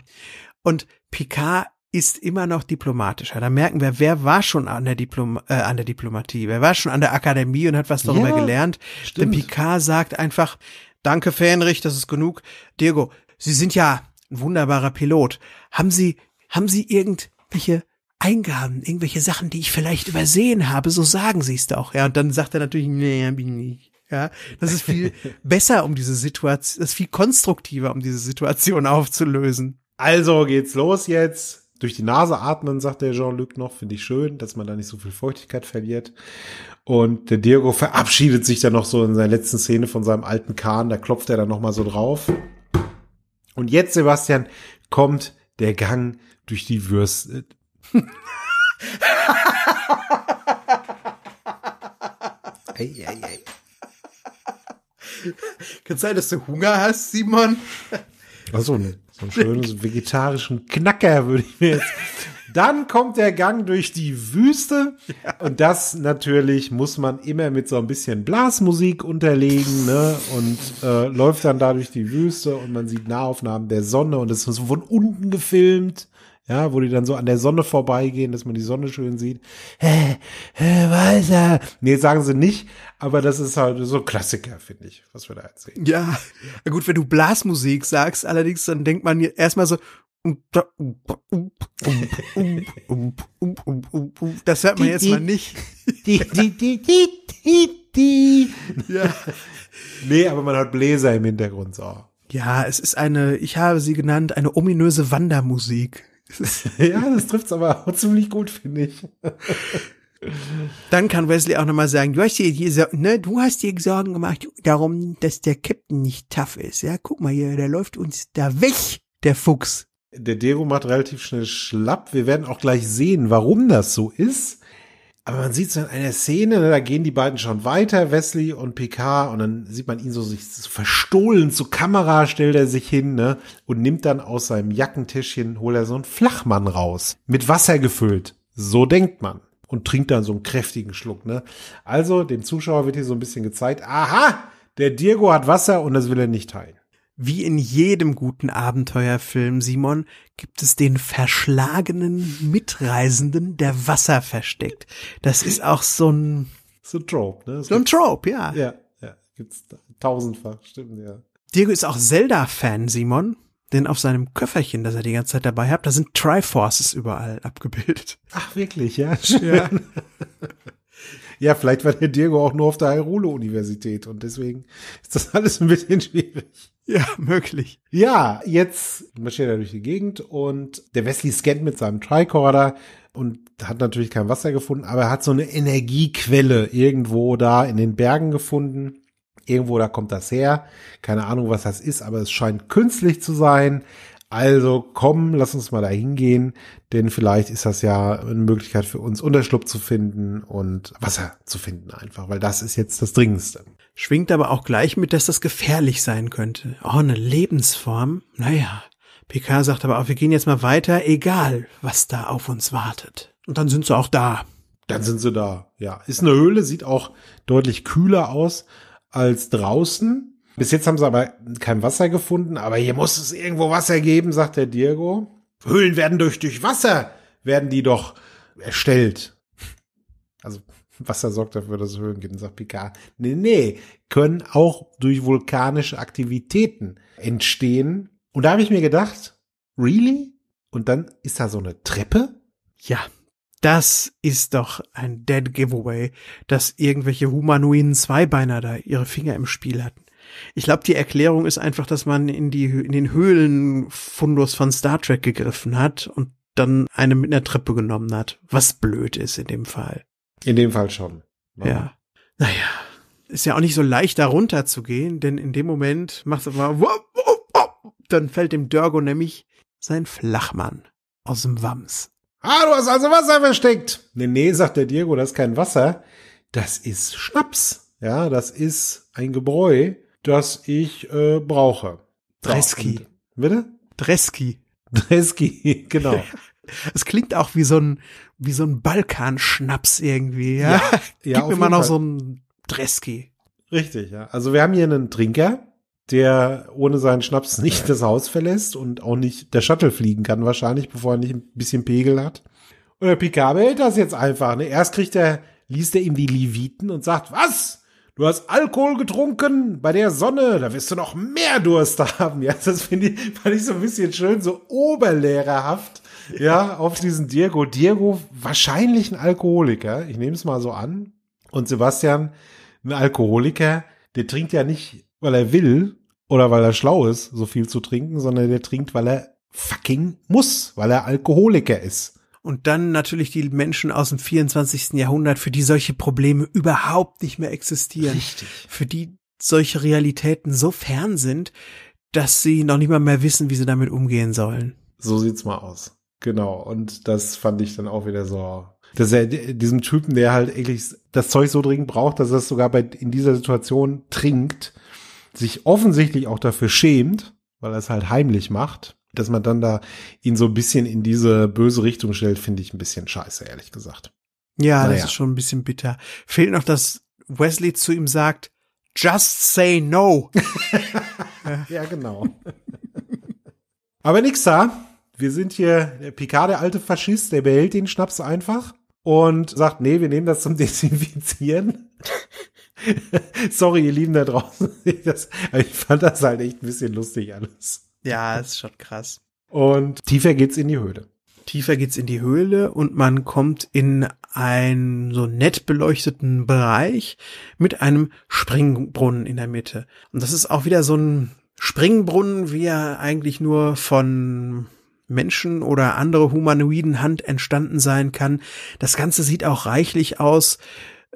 Und Picard ist immer noch diplomatischer. Da merken wir, wer war schon an der, Diplom äh, an der Diplomatie, wer war schon an der Akademie und hat was darüber ja, gelernt. Stimmt. Denn Picard sagt einfach, danke Fähnrich, das ist genug. Diego, Sie sind ja ein wunderbarer Pilot. Haben Sie, haben Sie irgendwelche Eingaben, irgendwelche Sachen, die ich vielleicht übersehen habe, so sagen sie es doch. Ja, und dann sagt er natürlich, nee, hab ich nicht. Ja, das ist viel besser, um diese Situation, das ist viel konstruktiver, um diese Situation aufzulösen. Also geht's los jetzt durch die Nase atmen, sagt der Jean-Luc noch, finde ich schön, dass man da nicht so viel Feuchtigkeit verliert. Und der Diego verabschiedet sich dann noch so in seiner letzten Szene von seinem alten Kahn, da klopft er dann nochmal so drauf. Und jetzt, Sebastian, kommt der Gang durch die Würste. ei, ei, ei. Kann sein, dass du Hunger hast, Simon? Ach so, ne. So einen schönen vegetarischen Knacker würde ich mir jetzt. Dann kommt der Gang durch die Wüste. Ja. Und das natürlich muss man immer mit so ein bisschen Blasmusik unterlegen, ne? Und äh, läuft dann da durch die Wüste und man sieht Nahaufnahmen der Sonne und es ist von unten gefilmt. Ja, wo die dann so an der Sonne vorbeigehen, dass man die Sonne schön sieht. Hä, hä, Walter. Nee, sagen sie nicht, aber das ist halt so Klassiker, finde ich, was wir da jetzt Ja, gut, wenn du Blasmusik sagst, allerdings, dann denkt man erstmal so, das hört man jetzt mal nicht. ja. Nee, aber man hat Bläser im Hintergrund so. Ja, es ist eine, ich habe sie genannt, eine ominöse Wandermusik. ja, das trifft's aber auch ziemlich gut, finde ich. Dann kann Wesley auch nochmal sagen, du hast dir, dir, ne, du hast dir Sorgen gemacht darum, dass der Captain nicht tough ist. Ja, guck mal hier, der läuft uns da weg, der Fuchs. Der Dero macht relativ schnell schlapp. Wir werden auch gleich sehen, warum das so ist. Aber man sieht es in einer Szene, ne, da gehen die beiden schon weiter, Wesley und PK, und dann sieht man ihn so sich so verstohlen zur Kamera, stellt er sich hin, ne, und nimmt dann aus seinem Jackentischchen, holt er so einen Flachmann raus, mit Wasser gefüllt. So denkt man. Und trinkt dann so einen kräftigen Schluck, ne. Also, dem Zuschauer wird hier so ein bisschen gezeigt, aha, der Diego hat Wasser und das will er nicht teilen. Wie in jedem guten Abenteuerfilm, Simon, gibt es den verschlagenen Mitreisenden, der Wasser versteckt. Das ist auch so ein so ein Trope, ne? so ein Trope, ja. Ja, ja, gibt's tausendfach, stimmt ja. Diego ist auch Zelda-Fan, Simon, denn auf seinem Köfferchen, das er die ganze Zeit dabei hat, da sind Triforces überall abgebildet. Ach wirklich, ja, schön. Ja, vielleicht war der Diego auch nur auf der Airolo-Universität und deswegen ist das alles ein bisschen schwierig. Ja, möglich. Ja, jetzt marschiert er durch die Gegend und der Wesley scannt mit seinem Tricorder und hat natürlich kein Wasser gefunden, aber er hat so eine Energiequelle irgendwo da in den Bergen gefunden. Irgendwo da kommt das her. Keine Ahnung, was das ist, aber es scheint künstlich zu sein. Also komm, lass uns mal da hingehen, denn vielleicht ist das ja eine Möglichkeit für uns, Unterschlupf zu finden und Wasser zu finden einfach, weil das ist jetzt das Dringendste schwingt aber auch gleich mit, dass das gefährlich sein könnte. Oh, eine Lebensform? Naja. Picard sagt aber auch, wir gehen jetzt mal weiter, egal, was da auf uns wartet. Und dann sind sie auch da. Dann sind sie da, ja. Ist eine Höhle, sieht auch deutlich kühler aus als draußen. Bis jetzt haben sie aber kein Wasser gefunden, aber hier muss es irgendwo Wasser geben, sagt der Diego. Höhlen werden durch, durch Wasser, werden die doch erstellt. Also Wasser sorgt dafür, dass es Höhlen gibt. Und sagt Picard, nee, nee, können auch durch vulkanische Aktivitäten entstehen. Und da habe ich mir gedacht, really? Und dann ist da so eine Treppe? Ja, das ist doch ein dead giveaway, dass irgendwelche humanoiden Zweibeiner da ihre Finger im Spiel hatten. Ich glaube, die Erklärung ist einfach, dass man in die in den Höhlenfundus von Star Trek gegriffen hat und dann eine mit einer Treppe genommen hat, was blöd ist in dem Fall. In dem Fall schon. Mann. Ne? Ja. Naja. Ist ja auch nicht so leicht, da runter zu gehen, denn in dem Moment machst du mal, wop, wop, wop, dann fällt dem Dörgo nämlich sein Flachmann aus dem Wams. Ah, du hast also Wasser versteckt. Nee, nee, sagt der Diego, das ist kein Wasser. Das ist Schnaps. Ja, das ist ein Gebräu, das ich äh, brauche. Dreski. bitte? Dreski. Dreski, genau es klingt auch wie so ein, wie so ein Balkanschnaps irgendwie, ja. ja, ja Gib mir mal noch Fall. so ein Dreski. Richtig, ja. Also wir haben hier einen Trinker, der ohne seinen Schnaps nicht das Haus verlässt und auch nicht der Shuttle fliegen kann wahrscheinlich, bevor er nicht ein bisschen Pegel hat. Und der Picard behält das jetzt einfach. Ne? Erst kriegt er, liest er ihm die Leviten und sagt, was? Du hast Alkohol getrunken bei der Sonne, da wirst du noch mehr Durst haben. Ja, das finde ich, fand ich so ein bisschen schön, so oberlehrerhaft ja, auf diesen Diego. Diego, wahrscheinlich ein Alkoholiker. Ich nehme es mal so an. Und Sebastian, ein Alkoholiker, der trinkt ja nicht, weil er will oder weil er schlau ist, so viel zu trinken, sondern der trinkt, weil er fucking muss, weil er Alkoholiker ist. Und dann natürlich die Menschen aus dem 24. Jahrhundert, für die solche Probleme überhaupt nicht mehr existieren. Richtig. Für die solche Realitäten so fern sind, dass sie noch nicht mal mehr wissen, wie sie damit umgehen sollen. So sieht's mal aus. Genau, und das fand ich dann auch wieder so. Dass er diesem Typen, der halt eigentlich das Zeug so dringend braucht, dass er es sogar bei, in dieser Situation trinkt, sich offensichtlich auch dafür schämt, weil er es halt heimlich macht, dass man dann da ihn so ein bisschen in diese böse Richtung stellt, finde ich ein bisschen scheiße, ehrlich gesagt. Ja, naja. das ist schon ein bisschen bitter. Fehlt noch, dass Wesley zu ihm sagt, just say no. ja, genau. Aber nix da wir sind hier der Picard, der alte Faschist, der behält den Schnaps einfach und sagt, nee, wir nehmen das zum Desinfizieren. Sorry, ihr Lieben da draußen. Das, ich fand das halt echt ein bisschen lustig alles. Ja, ist schon krass. Und tiefer geht's in die Höhle. Tiefer geht's in die Höhle und man kommt in einen so nett beleuchteten Bereich mit einem Springbrunnen in der Mitte. Und das ist auch wieder so ein Springbrunnen, wie er eigentlich nur von Menschen oder andere humanoiden Hand entstanden sein kann. Das Ganze sieht auch reichlich aus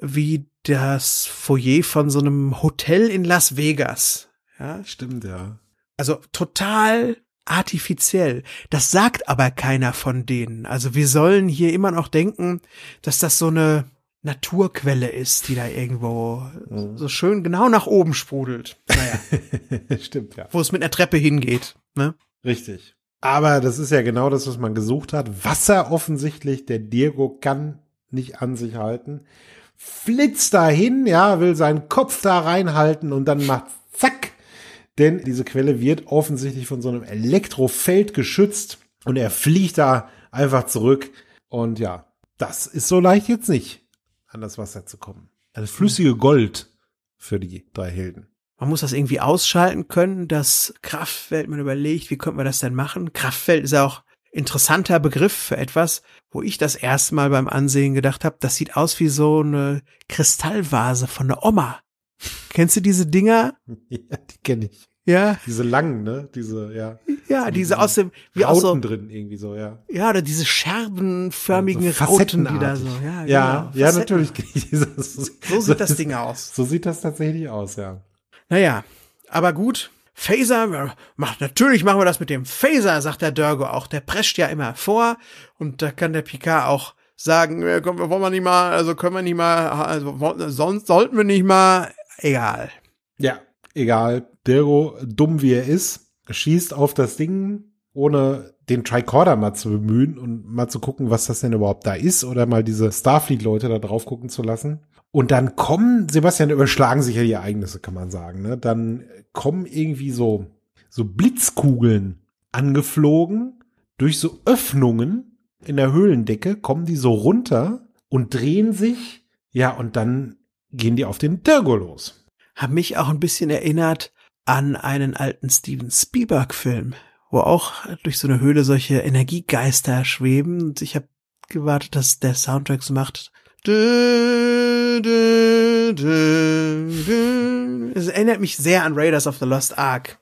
wie das Foyer von so einem Hotel in Las Vegas. Ja? Stimmt, ja. Also total artifiziell. Das sagt aber keiner von denen. Also wir sollen hier immer noch denken, dass das so eine Naturquelle ist, die da irgendwo mhm. so schön genau nach oben sprudelt. Naja. Stimmt, ja. Wo es mit einer Treppe hingeht. Ne? Richtig. Aber das ist ja genau das, was man gesucht hat. Wasser offensichtlich, der Diego kann nicht an sich halten. Flitzt dahin, ja, will seinen Kopf da reinhalten und dann macht zack. Denn diese Quelle wird offensichtlich von so einem Elektrofeld geschützt und er fliegt da einfach zurück. Und ja, das ist so leicht jetzt nicht, an das Wasser zu kommen. Das flüssige Gold für die drei Helden. Man muss das irgendwie ausschalten können, das Kraftfeld. Man überlegt, wie könnte man das denn machen? Kraftfeld ist auch interessanter Begriff für etwas, wo ich das erste Mal beim Ansehen gedacht habe, das sieht aus wie so eine Kristallvase von der Oma. Kennst du diese Dinger? Ja, die kenne ich. Ja. Diese langen, ne? Diese, ja. Ja, diese aus dem, wie Rauten aus so, drin irgendwie so, ja. Ja, oder diese scherbenförmigen also Rauten, die da so, ja. Ja, genau. ja natürlich. so, sieht das Ding aus. So sieht das tatsächlich aus, ja. Naja, aber gut. Phaser, macht, natürlich machen wir das mit dem Phaser, sagt der Durgo auch. Der prescht ja immer vor und da kann der Picard auch sagen, komm, wollen wir nicht mal, also können wir nicht mal, also sonst sollten wir nicht mal, egal. Ja, egal. Dirgo, dumm wie er ist, schießt auf das Ding, ohne den Tricorder mal zu bemühen und mal zu gucken, was das denn überhaupt da ist oder mal diese Starfleet-Leute da drauf gucken zu lassen. Und dann kommen, Sebastian, überschlagen sich ja die Ereignisse, kann man sagen. Ne? Dann kommen irgendwie so, so Blitzkugeln angeflogen durch so Öffnungen in der Höhlendecke, kommen die so runter und drehen sich. Ja, und dann gehen die auf den Dirgo los. Hab mich auch ein bisschen erinnert an einen alten Steven Spielberg-Film, wo auch durch so eine Höhle solche Energiegeister schweben. Und ich habe gewartet, dass der Soundtrack so macht, es erinnert mich sehr an Raiders of the Lost Ark,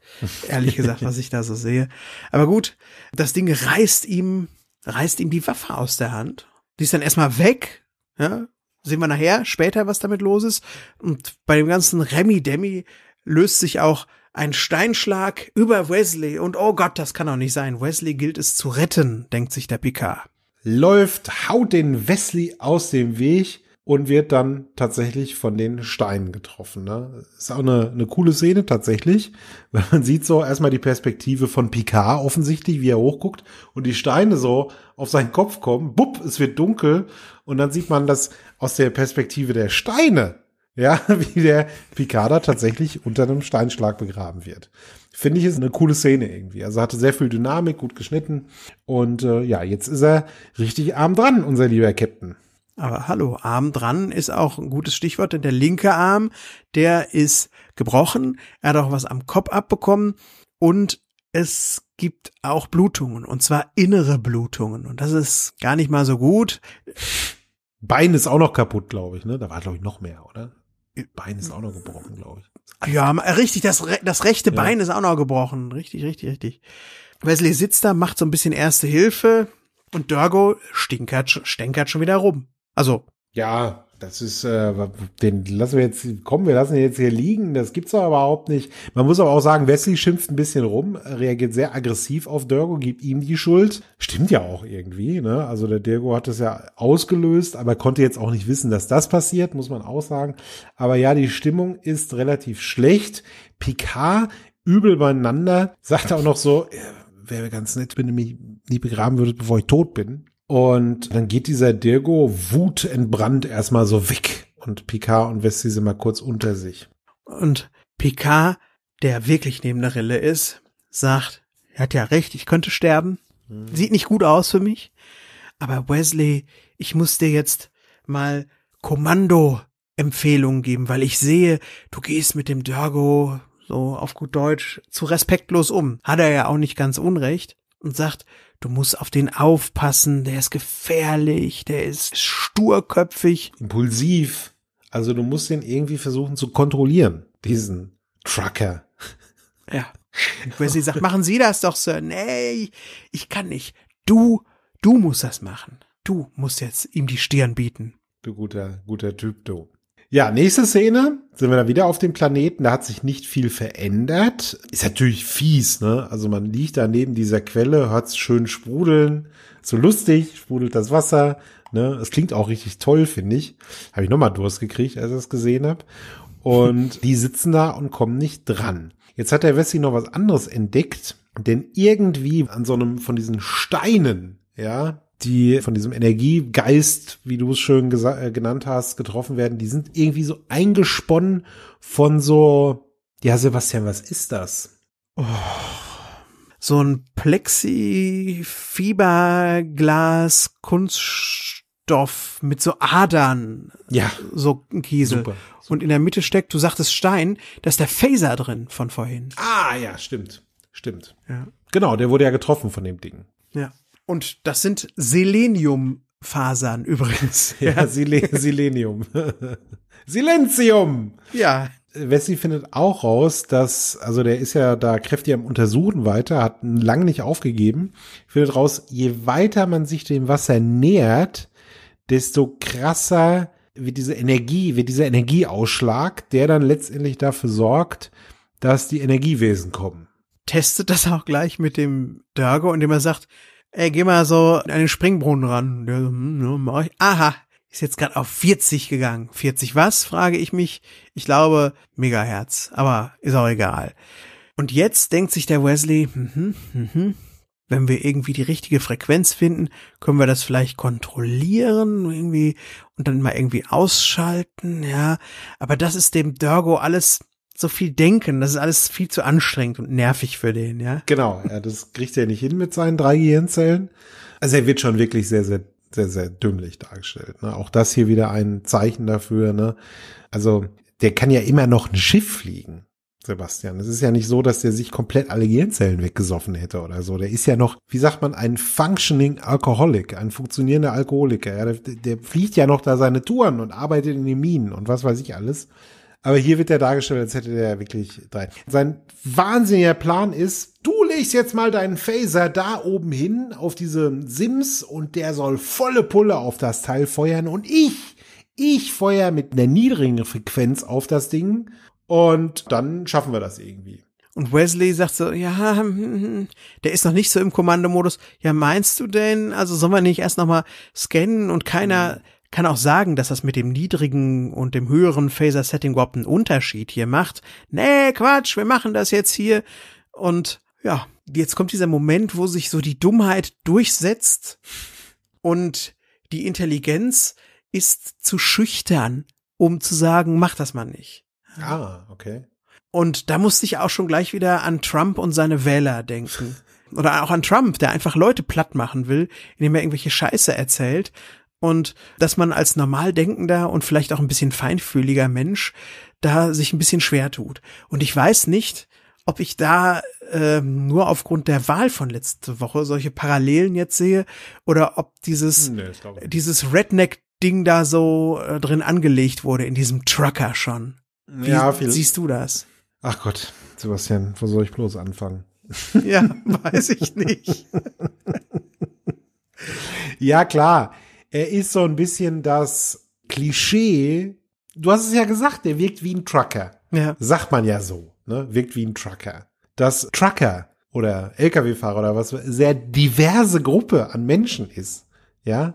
ehrlich gesagt, was ich da so sehe. Aber gut, das Ding reißt ihm, reißt ihm die Waffe aus der Hand. Die ist dann erstmal weg. Ja? Sehen wir nachher, später, was damit los ist. Und bei dem ganzen Remi-Demi löst sich auch ein Steinschlag über Wesley. Und oh Gott, das kann doch nicht sein. Wesley gilt es zu retten, denkt sich der Picard läuft, haut den Wesley aus dem Weg und wird dann tatsächlich von den Steinen getroffen. Ne? Ist auch eine, eine coole Szene tatsächlich, weil man sieht so erstmal die Perspektive von Picard offensichtlich, wie er hochguckt und die Steine so auf seinen Kopf kommen. Bupp, es wird dunkel und dann sieht man das aus der Perspektive der Steine, ja, wie der Picard da tatsächlich unter einem Steinschlag begraben wird. Finde ich, ist eine coole Szene irgendwie. Also hatte sehr viel Dynamik, gut geschnitten. Und äh, ja, jetzt ist er richtig arm dran, unser lieber Captain. Aber hallo, Arm dran ist auch ein gutes Stichwort, denn der linke Arm, der ist gebrochen. Er hat auch was am Kopf abbekommen und es gibt auch Blutungen und zwar innere Blutungen und das ist gar nicht mal so gut. Bein ist auch noch kaputt, glaube ich, ne? Da war glaube ich noch mehr, oder? Bein ist auch noch gebrochen, glaube ich. Ja, äh, richtig, das, das rechte ja. Bein ist auch noch gebrochen. Richtig, richtig, richtig. Wesley sitzt da, macht so ein bisschen Erste Hilfe und Dörgo stinkert, stänkert schon wieder rum. Also. Ja, das ist, äh, den lassen wir jetzt, kommen wir lassen ihn jetzt hier liegen. Das gibt's doch überhaupt nicht. Man muss aber auch sagen, Wesley schimpft ein bisschen rum, reagiert sehr aggressiv auf Dirgo, gibt ihm die Schuld. Stimmt ja auch irgendwie, ne? Also der Dirgo hat das ja ausgelöst, aber konnte jetzt auch nicht wissen, dass das passiert, muss man auch sagen. Aber ja, die Stimmung ist relativ schlecht. Picard übel beieinander, sagt auch noch so, äh, wäre ganz nett, wenn du mich nie begraben würdest, bevor ich tot bin. Und dann geht dieser Dirgo wutentbrannt erstmal so weg. Und Picard und Wesley sind mal kurz unter sich. Und Picard, der wirklich neben der Rille ist, sagt, er hat ja recht, ich könnte sterben. Hm. Sieht nicht gut aus für mich. Aber Wesley, ich muss dir jetzt mal Kommando-Empfehlungen geben, weil ich sehe, du gehst mit dem Dirgo so auf gut Deutsch zu respektlos um. Hat er ja auch nicht ganz unrecht und sagt, Du musst auf den aufpassen, der ist gefährlich, der ist sturköpfig. Impulsiv. Also du musst den irgendwie versuchen zu kontrollieren, diesen Trucker. Ja. Wenn sie sagt, machen Sie das doch, Sir. Nee, ich kann nicht. Du, du musst das machen. Du musst jetzt ihm die Stirn bieten. Du guter, guter Typ, du. Ja, nächste Szene sind wir dann wieder auf dem Planeten. Da hat sich nicht viel verändert. Ist natürlich fies, ne? Also man liegt da neben dieser Quelle, hört es schön sprudeln. So lustig, sprudelt das Wasser. Ne? Es klingt auch richtig toll, finde ich. Habe ich nochmal Durst gekriegt, als ich das gesehen habe. Und die sitzen da und kommen nicht dran. Jetzt hat der Wessi noch was anderes entdeckt, denn irgendwie an so einem von diesen Steinen, ja, die von diesem Energiegeist, wie du es schön äh, genannt hast, getroffen werden, die sind irgendwie so eingesponnen von so, ja, Sebastian, was ist das? Oh, so ein Plexi-Fiberglas Kunststoff mit so Adern. Ja. So ein Kiesel. Super, super. Und in der Mitte steckt, du sagtest Stein, da ist der Phaser drin von vorhin. Ah, ja, stimmt. Stimmt. Ja. Genau, der wurde ja getroffen von dem Ding. Ja. Und das sind Seleniumfasern übrigens. Ja, Sile Selenium. Silenzium! Ja. Wessi findet auch raus, dass, also der ist ja da kräftig am Untersuchen weiter, hat lange nicht aufgegeben, findet raus, je weiter man sich dem Wasser nähert, desto krasser wird diese Energie, wird dieser Energieausschlag, der dann letztendlich dafür sorgt, dass die Energiewesen kommen. Testet das auch gleich mit dem Dörger, indem er sagt, ey, geh mal so an den Springbrunnen ran. Der so, hm, mach ich. Aha, ist jetzt gerade auf 40 gegangen. 40 was, frage ich mich. Ich glaube, Megahertz, aber ist auch egal. Und jetzt denkt sich der Wesley, mhm, mhm, wenn wir irgendwie die richtige Frequenz finden, können wir das vielleicht kontrollieren irgendwie und dann mal irgendwie ausschalten, ja. Aber das ist dem Dörgo alles so viel denken. Das ist alles viel zu anstrengend und nervig für den, ja. Genau, ja, das kriegt er nicht hin mit seinen drei Gehirnzellen. Also er wird schon wirklich sehr, sehr, sehr, sehr dümmlich dargestellt. Ne? Auch das hier wieder ein Zeichen dafür, ne? Also, der kann ja immer noch ein Schiff fliegen, Sebastian. Es ist ja nicht so, dass der sich komplett alle Gehirnzellen weggesoffen hätte oder so. Der ist ja noch, wie sagt man, ein functioning Alcoholic, ein funktionierender Alkoholiker. Ja, der, der fliegt ja noch da seine Touren und arbeitet in den Minen und was weiß ich alles. Aber hier wird der dargestellt, als hätte der wirklich drei. Sein wahnsinniger Plan ist, du legst jetzt mal deinen Phaser da oben hin auf diese Sims und der soll volle Pulle auf das Teil feuern und ich, ich feuer mit einer niedrigen Frequenz auf das Ding und dann schaffen wir das irgendwie. Und Wesley sagt so, ja, hm, hm, hm, der ist noch nicht so im Kommandomodus. Ja, meinst du denn? Also soll man nicht erst nochmal scannen und keiner mhm kann auch sagen, dass das mit dem niedrigen und dem höheren Phaser-Setting überhaupt einen Unterschied hier macht. Nee, Quatsch, wir machen das jetzt hier. Und ja, jetzt kommt dieser Moment, wo sich so die Dummheit durchsetzt und die Intelligenz ist zu schüchtern, um zu sagen, mach das mal nicht. Ah, okay. Und da musste ich auch schon gleich wieder an Trump und seine Wähler denken. Oder auch an Trump, der einfach Leute platt machen will, indem er irgendwelche Scheiße erzählt und dass man als normal denkender und vielleicht auch ein bisschen feinfühliger Mensch da sich ein bisschen schwer tut. Und ich weiß nicht, ob ich da äh, nur aufgrund der Wahl von letzte Woche solche Parallelen jetzt sehe oder ob dieses, hm, nee, dieses Redneck-Ding da so äh, drin angelegt wurde, in diesem Trucker schon. Wie ja, viel. siehst du das? Ach Gott, Sebastian, wo soll ich bloß anfangen? ja, weiß ich nicht. ja, klar. Er ist so ein bisschen das Klischee. Du hast es ja gesagt, der wirkt wie ein Trucker. Ja. Sagt man ja so, ne? Wirkt wie ein Trucker. Dass Trucker oder Lkw-Fahrer oder was sehr diverse Gruppe an Menschen ist, ja,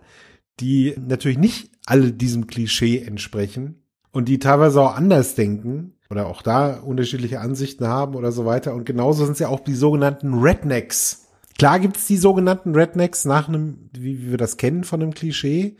die natürlich nicht alle diesem Klischee entsprechen und die teilweise auch anders denken oder auch da unterschiedliche Ansichten haben oder so weiter. Und genauso sind es ja auch die sogenannten Rednecks, Klar gibt's die sogenannten Rednecks nach einem, wie, wir das kennen von einem Klischee.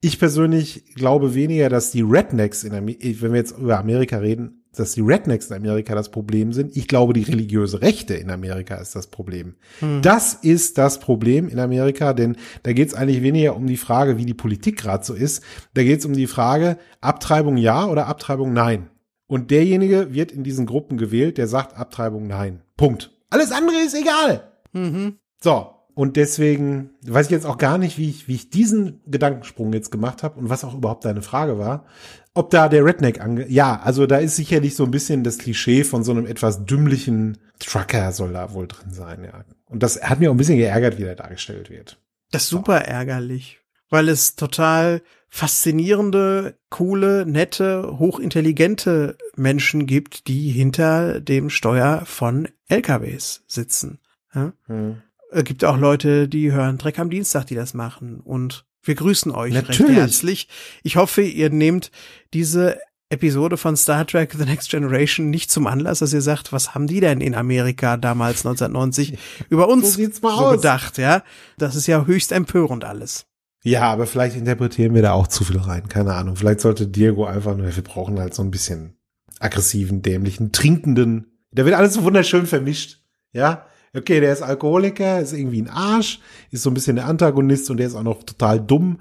Ich persönlich glaube weniger, dass die Rednecks in Amerika, wenn wir jetzt über Amerika reden, dass die Rednecks in Amerika das Problem sind. Ich glaube, die religiöse Rechte in Amerika ist das Problem. Hm. Das ist das Problem in Amerika, denn da geht's eigentlich weniger um die Frage, wie die Politik gerade so ist. Da geht's um die Frage, Abtreibung ja oder Abtreibung nein. Und derjenige wird in diesen Gruppen gewählt, der sagt Abtreibung nein. Punkt. Alles andere ist egal. Mhm. So, und deswegen weiß ich jetzt auch gar nicht, wie ich, wie ich diesen Gedankensprung jetzt gemacht habe und was auch überhaupt deine Frage war. Ob da der Redneck ange... Ja, also da ist sicherlich so ein bisschen das Klischee von so einem etwas dümmlichen Trucker soll da wohl drin sein, ja. Und das hat mir auch ein bisschen geärgert, wie der dargestellt wird. Das ist super ärgerlich, weil es total faszinierende, coole, nette, hochintelligente Menschen gibt, die hinter dem Steuer von LKWs sitzen. Ja? Hm. Es äh, gibt auch Leute, die hören Dreck am Dienstag, die das machen. Und wir grüßen euch Natürlich. recht herzlich. Ich hoffe, ihr nehmt diese Episode von Star Trek The Next Generation nicht zum Anlass, dass ihr sagt, was haben die denn in Amerika damals 1990 über uns so, so gedacht, ja? Das ist ja höchst empörend alles. Ja, aber vielleicht interpretieren wir da auch zu viel rein, keine Ahnung. Vielleicht sollte Diego einfach nur, wir brauchen halt so ein bisschen aggressiven, dämlichen, trinkenden. Da wird alles so wunderschön vermischt, ja? Okay, der ist Alkoholiker, ist irgendwie ein Arsch, ist so ein bisschen der Antagonist und der ist auch noch total dumm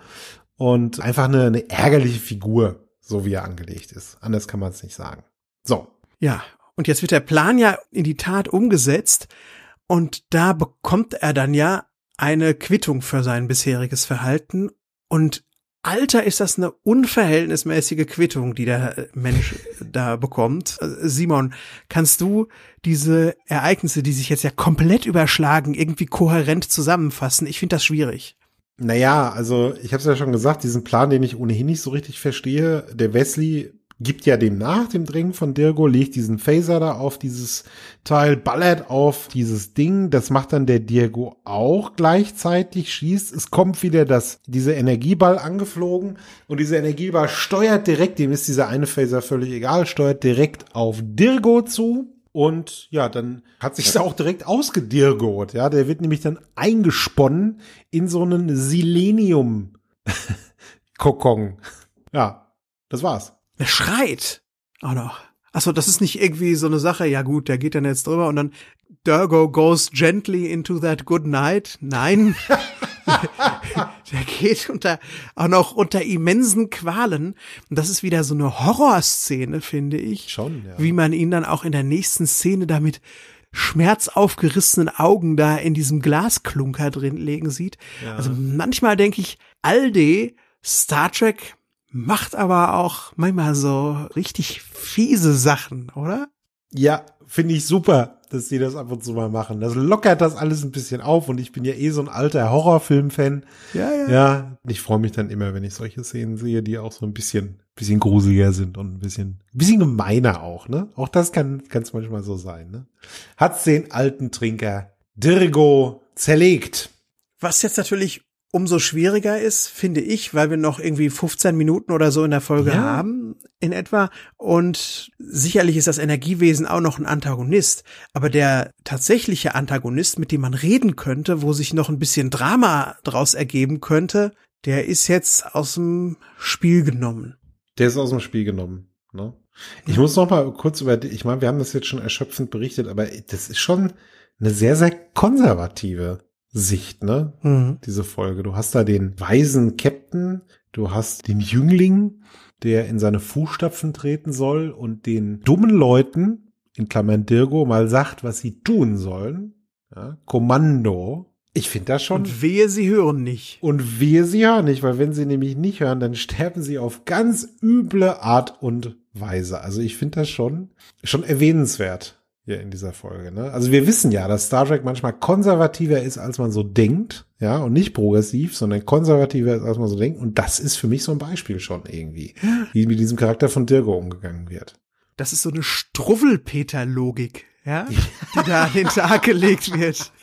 und einfach eine, eine ärgerliche Figur, so wie er angelegt ist. Anders kann man es nicht sagen. So. Ja, und jetzt wird der Plan ja in die Tat umgesetzt und da bekommt er dann ja eine Quittung für sein bisheriges Verhalten und Alter, ist das eine unverhältnismäßige Quittung, die der äh, Mensch da bekommt. Äh, Simon, kannst du diese Ereignisse, die sich jetzt ja komplett überschlagen, irgendwie kohärent zusammenfassen? Ich finde das schwierig. Naja, also ich habe es ja schon gesagt, diesen Plan, den ich ohnehin nicht so richtig verstehe, der Wesley gibt ja dem nach, dem Drängen von Dirgo, legt diesen Phaser da auf dieses Teil, ballert auf dieses Ding, das macht dann der Dirgo auch gleichzeitig, schießt, es kommt wieder das, diese Energieball angeflogen und dieser Energieball steuert direkt, dem ist dieser eine Phaser völlig egal, steuert direkt auf Dirgo zu. Und ja, dann hat sich das auch direkt ausgedirgot. Ja, der wird nämlich dann eingesponnen in so einen Silenium-Kokon. Ja, das war's. Er schreit auch noch. Achso, das ist nicht irgendwie so eine Sache, ja gut, der geht dann jetzt drüber und dann Durgo goes gently into that good night. Nein. der geht unter, auch noch unter immensen Qualen. Und das ist wieder so eine Horrorszene, finde ich. Schon, ja. Wie man ihn dann auch in der nächsten Szene damit schmerzaufgerissenen Augen da in diesem Glasklunker drin legen sieht. Ja. Also manchmal denke ich, Alde, Star Trek macht aber auch manchmal so richtig fiese Sachen, oder? Ja, finde ich super, dass sie das ab und zu mal machen. Das lockert das alles ein bisschen auf und ich bin ja eh so ein alter Horrorfilm-Fan. Ja, ja. Ja, ich freue mich dann immer, wenn ich solche Szenen sehe, die auch so ein bisschen, bisschen gruseliger sind und ein bisschen, ein bisschen gemeiner auch, ne? Auch das kann, kann es manchmal so sein, ne? Hat's den alten Trinker Dirgo zerlegt. Was jetzt natürlich umso schwieriger ist, finde ich, weil wir noch irgendwie 15 Minuten oder so in der Folge ja. haben, in etwa. Und sicherlich ist das Energiewesen auch noch ein Antagonist. Aber der tatsächliche Antagonist, mit dem man reden könnte, wo sich noch ein bisschen Drama draus ergeben könnte, der ist jetzt aus dem Spiel genommen. Der ist aus dem Spiel genommen, ne? Ich muss noch mal kurz über, ich meine, wir haben das jetzt schon erschöpfend berichtet, aber das ist schon eine sehr, sehr konservative Sicht, ne? Mhm. Diese Folge. Du hast da den weisen Captain, du hast den Jüngling, der in seine Fußstapfen treten soll und den dummen Leuten, in Klammern Dirgo, mal sagt, was sie tun sollen. Ja, Kommando. Ich finde das schon. Und wehe, sie hören nicht. Und wehe, sie hören nicht, weil wenn sie nämlich nicht hören, dann sterben sie auf ganz üble Art und Weise. Also ich finde das schon, schon erwähnenswert hier in dieser Folge. Ne? Also wir wissen ja, dass Star Trek manchmal konservativer ist, als man so denkt, ja, und nicht progressiv, sondern konservativer ist, als man so denkt. Und das ist für mich so ein Beispiel schon irgendwie, wie mit diesem Charakter von Dirgo umgegangen wird. Das ist so eine Struwwelpeter-Logik, ja, die da an den Tag gelegt wird,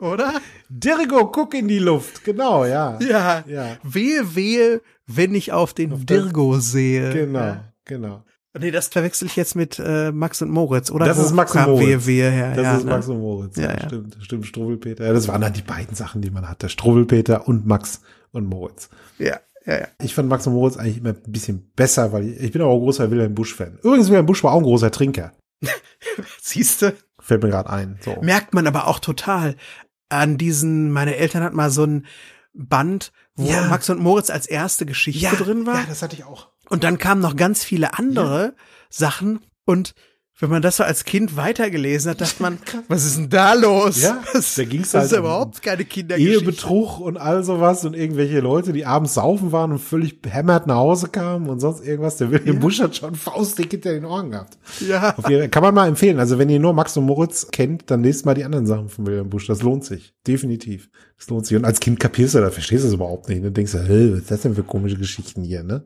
oder? Dirgo, guck in die Luft, genau, ja. Ja, ja. wehe, wehe, wenn ich auf den auf Dirgo sehe. Genau, ja. genau. Nee, das verwechsel ich jetzt mit äh, Max und Moritz, oder? Das ist Max und Moritz. Wehe, wehe, ja, das ja, ist ne? Max und Moritz, ja, ja, stimmt, stimmt, Struwelpeter. Ja, das waren dann die beiden Sachen, die man hatte, Struwelpeter und Max und Moritz. Ja, ja, ja. Ich fand Max und Moritz eigentlich immer ein bisschen besser, weil ich, ich bin auch ein großer Wilhelm Busch-Fan. Übrigens, Wilhelm Busch war auch ein großer Trinker. Siehste? Fällt mir gerade ein. So. Merkt man aber auch total an diesen, meine Eltern hatten mal so ein Band, wo ja. Max und Moritz als erste Geschichte ja, drin war. Ja, das hatte ich auch. Und dann kamen noch ganz viele andere ja. Sachen und wenn man das so als Kind weitergelesen hat, dachte man, was ist denn da los? Ja, das, da ging's halt das ist ja überhaupt keine Kindergeschichte. Ehebetrug und all sowas und irgendwelche Leute, die abends saufen waren und völlig behämmert nach Hause kamen und sonst irgendwas. Der William ja. Busch hat schon faustdick hinter den Ohren gehabt. Ja. kann man mal empfehlen. Also wenn ihr nur Max und Moritz kennt, dann lest mal die anderen Sachen von William Busch. Das lohnt sich. Definitiv. Das lohnt sich. Und als Kind kapierst du das, verstehst du das überhaupt nicht. Ne? Du denkst, hey, was ist das denn für komische Geschichten hier, ne?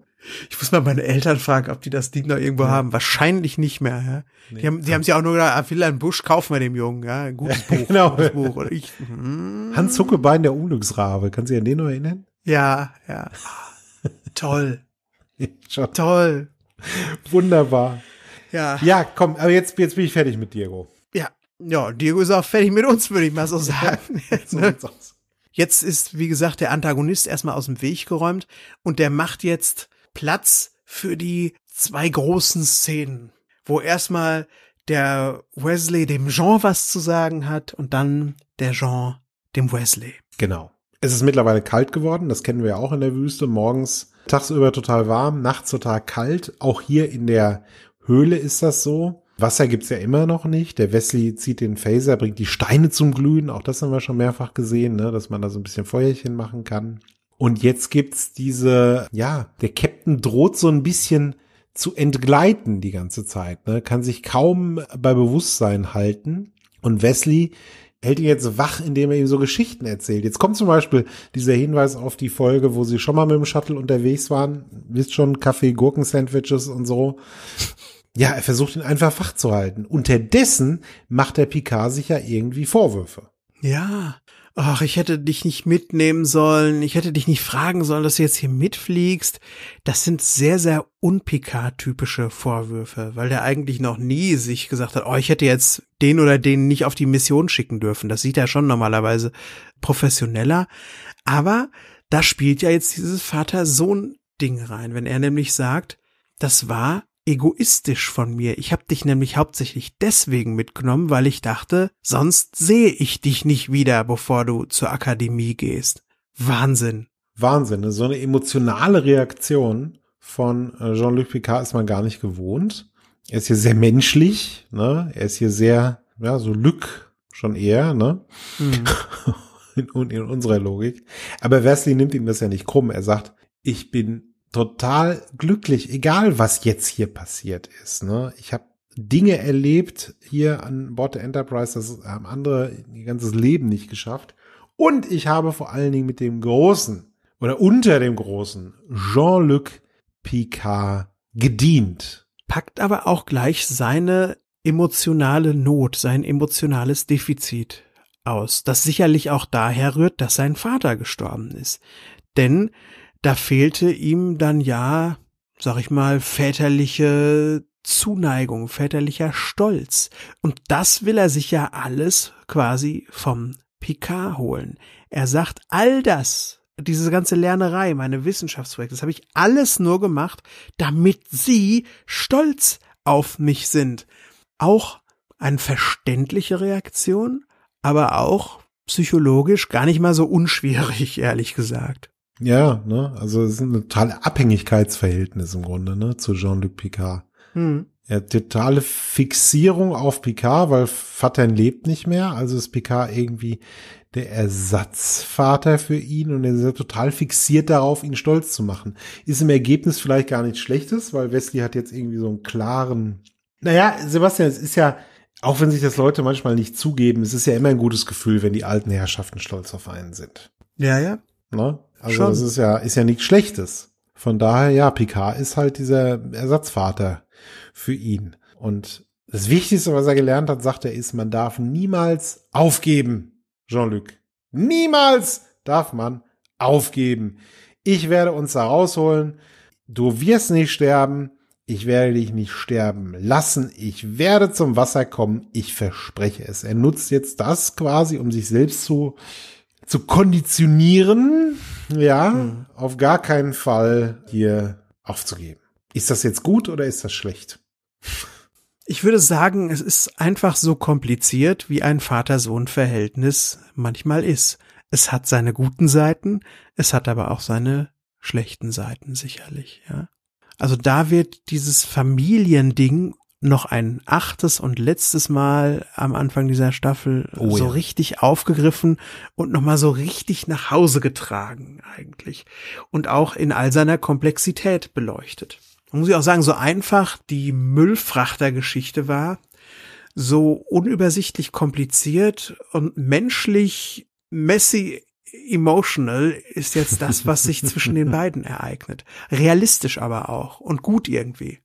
Ich muss mal meine Eltern fragen, ob die das Ding noch irgendwo ja. haben. Wahrscheinlich nicht mehr. Ja? Nee. Die haben, die haben sich auch nur gedacht, ah, will ein Busch, kaufen wir dem Jungen. Ja, ein gutes Buch. genau. Gutes Buch. Und ich, mm. Hans Huckebein, der Unglücksrabe. Kannst du dich an den noch erinnern? Ja, ja. Toll. Toll. Wunderbar. Ja. Ja, komm, aber jetzt, jetzt bin ich fertig mit Diego. Ja. Ja, Diego ist auch fertig mit uns, würde ich mal so sagen. Ja, so ne? Jetzt ist, wie gesagt, der Antagonist erstmal aus dem Weg geräumt und der macht jetzt Platz für die zwei großen Szenen, wo erstmal der Wesley dem Jean was zu sagen hat und dann der Jean dem Wesley. Genau. Es ist mittlerweile kalt geworden, das kennen wir ja auch in der Wüste. Morgens tagsüber total warm, nachts total kalt. Auch hier in der Höhle ist das so. Wasser gibt's ja immer noch nicht. Der Wesley zieht den Phaser, bringt die Steine zum Glühen. Auch das haben wir schon mehrfach gesehen, ne? dass man da so ein bisschen Feuerchen machen kann. Und jetzt gibt's diese, ja, der Captain Captain droht so ein bisschen zu entgleiten die ganze Zeit, ne? kann sich kaum bei Bewusstsein halten. Und Wesley hält ihn jetzt wach, indem er ihm so Geschichten erzählt. Jetzt kommt zum Beispiel dieser Hinweis auf die Folge, wo sie schon mal mit dem Shuttle unterwegs waren. Wisst schon, Kaffee, Gurken-Sandwiches und so. Ja, er versucht ihn einfach wach zu halten. Unterdessen macht der Picard sich ja irgendwie Vorwürfe. Ja, ach, ich hätte dich nicht mitnehmen sollen, ich hätte dich nicht fragen sollen, dass du jetzt hier mitfliegst. Das sind sehr, sehr unpicard-typische Vorwürfe, weil der eigentlich noch nie sich gesagt hat, oh, ich hätte jetzt den oder den nicht auf die Mission schicken dürfen. Das sieht er schon normalerweise professioneller. Aber da spielt ja jetzt dieses Vater-Sohn-Ding rein, wenn er nämlich sagt, das war egoistisch von mir. Ich habe dich nämlich hauptsächlich deswegen mitgenommen, weil ich dachte, sonst sehe ich dich nicht wieder, bevor du zur Akademie gehst. Wahnsinn. Wahnsinn. Ne? So eine emotionale Reaktion von äh, Jean-Luc Picard ist man gar nicht gewohnt. Er ist hier sehr menschlich, ne? Er ist hier sehr, ja, so Lück schon eher, ne? Mhm. In, in unserer Logik. Aber Wesley nimmt ihm das ja nicht krumm. Er sagt, ich bin total glücklich, egal was jetzt hier passiert ist. Ne? Ich habe Dinge erlebt hier an Bord der Enterprise, das haben andere ihr ganzes Leben nicht geschafft. Und ich habe vor allen Dingen mit dem großen oder unter dem großen Jean-Luc Picard gedient. Packt aber auch gleich seine emotionale Not, sein emotionales Defizit aus, das sicherlich auch daher rührt, dass sein Vater gestorben ist. Denn da fehlte ihm dann ja, sag ich mal, väterliche Zuneigung, väterlicher Stolz. Und das will er sich ja alles quasi vom Picard holen. Er sagt, all das, diese ganze Lernerei, meine Wissenschaftsprojekte, das habe ich alles nur gemacht, damit sie stolz auf mich sind. Auch eine verständliche Reaktion, aber auch psychologisch gar nicht mal so unschwierig, ehrlich gesagt. Ja, ne? Also es ist ein totale Abhängigkeitsverhältnis im Grunde, ne, zu Jean-Luc Picard. Hm. Ja, totale Fixierung auf Picard, weil Vater lebt nicht mehr, also ist Picard irgendwie der Ersatzvater für ihn und er ist total fixiert darauf, ihn stolz zu machen. Ist im Ergebnis vielleicht gar nichts Schlechtes, weil Wesley hat jetzt irgendwie so einen klaren. Naja, Sebastian, es ist ja, auch wenn sich das Leute manchmal nicht zugeben, es ist ja immer ein gutes Gefühl, wenn die alten Herrschaften stolz auf einen sind. Ja, ja. Ne? Also Schon. das ist ja, ist ja nichts Schlechtes. Von daher, ja, Picard ist halt dieser Ersatzvater für ihn. Und das Wichtigste, was er gelernt hat, sagt er, ist, man darf niemals aufgeben, Jean-Luc. Niemals darf man aufgeben. Ich werde uns da rausholen. Du wirst nicht sterben. Ich werde dich nicht sterben lassen. Ich werde zum Wasser kommen. Ich verspreche es. Er nutzt jetzt das quasi, um sich selbst zu zu konditionieren, ja, mhm. auf gar keinen Fall hier aufzugeben. Ist das jetzt gut oder ist das schlecht? Ich würde sagen, es ist einfach so kompliziert, wie ein Vater-Sohn-Verhältnis manchmal ist. Es hat seine guten Seiten, es hat aber auch seine schlechten Seiten sicherlich, ja. Also da wird dieses Familiending noch ein achtes und letztes Mal am Anfang dieser Staffel oh, so ja. richtig aufgegriffen und nochmal so richtig nach Hause getragen eigentlich und auch in all seiner Komplexität beleuchtet. Man muss ich auch sagen, so einfach die Müllfrachter-Geschichte war, so unübersichtlich kompliziert und menschlich messy emotional ist jetzt das, was sich zwischen den beiden ereignet. Realistisch aber auch und gut irgendwie.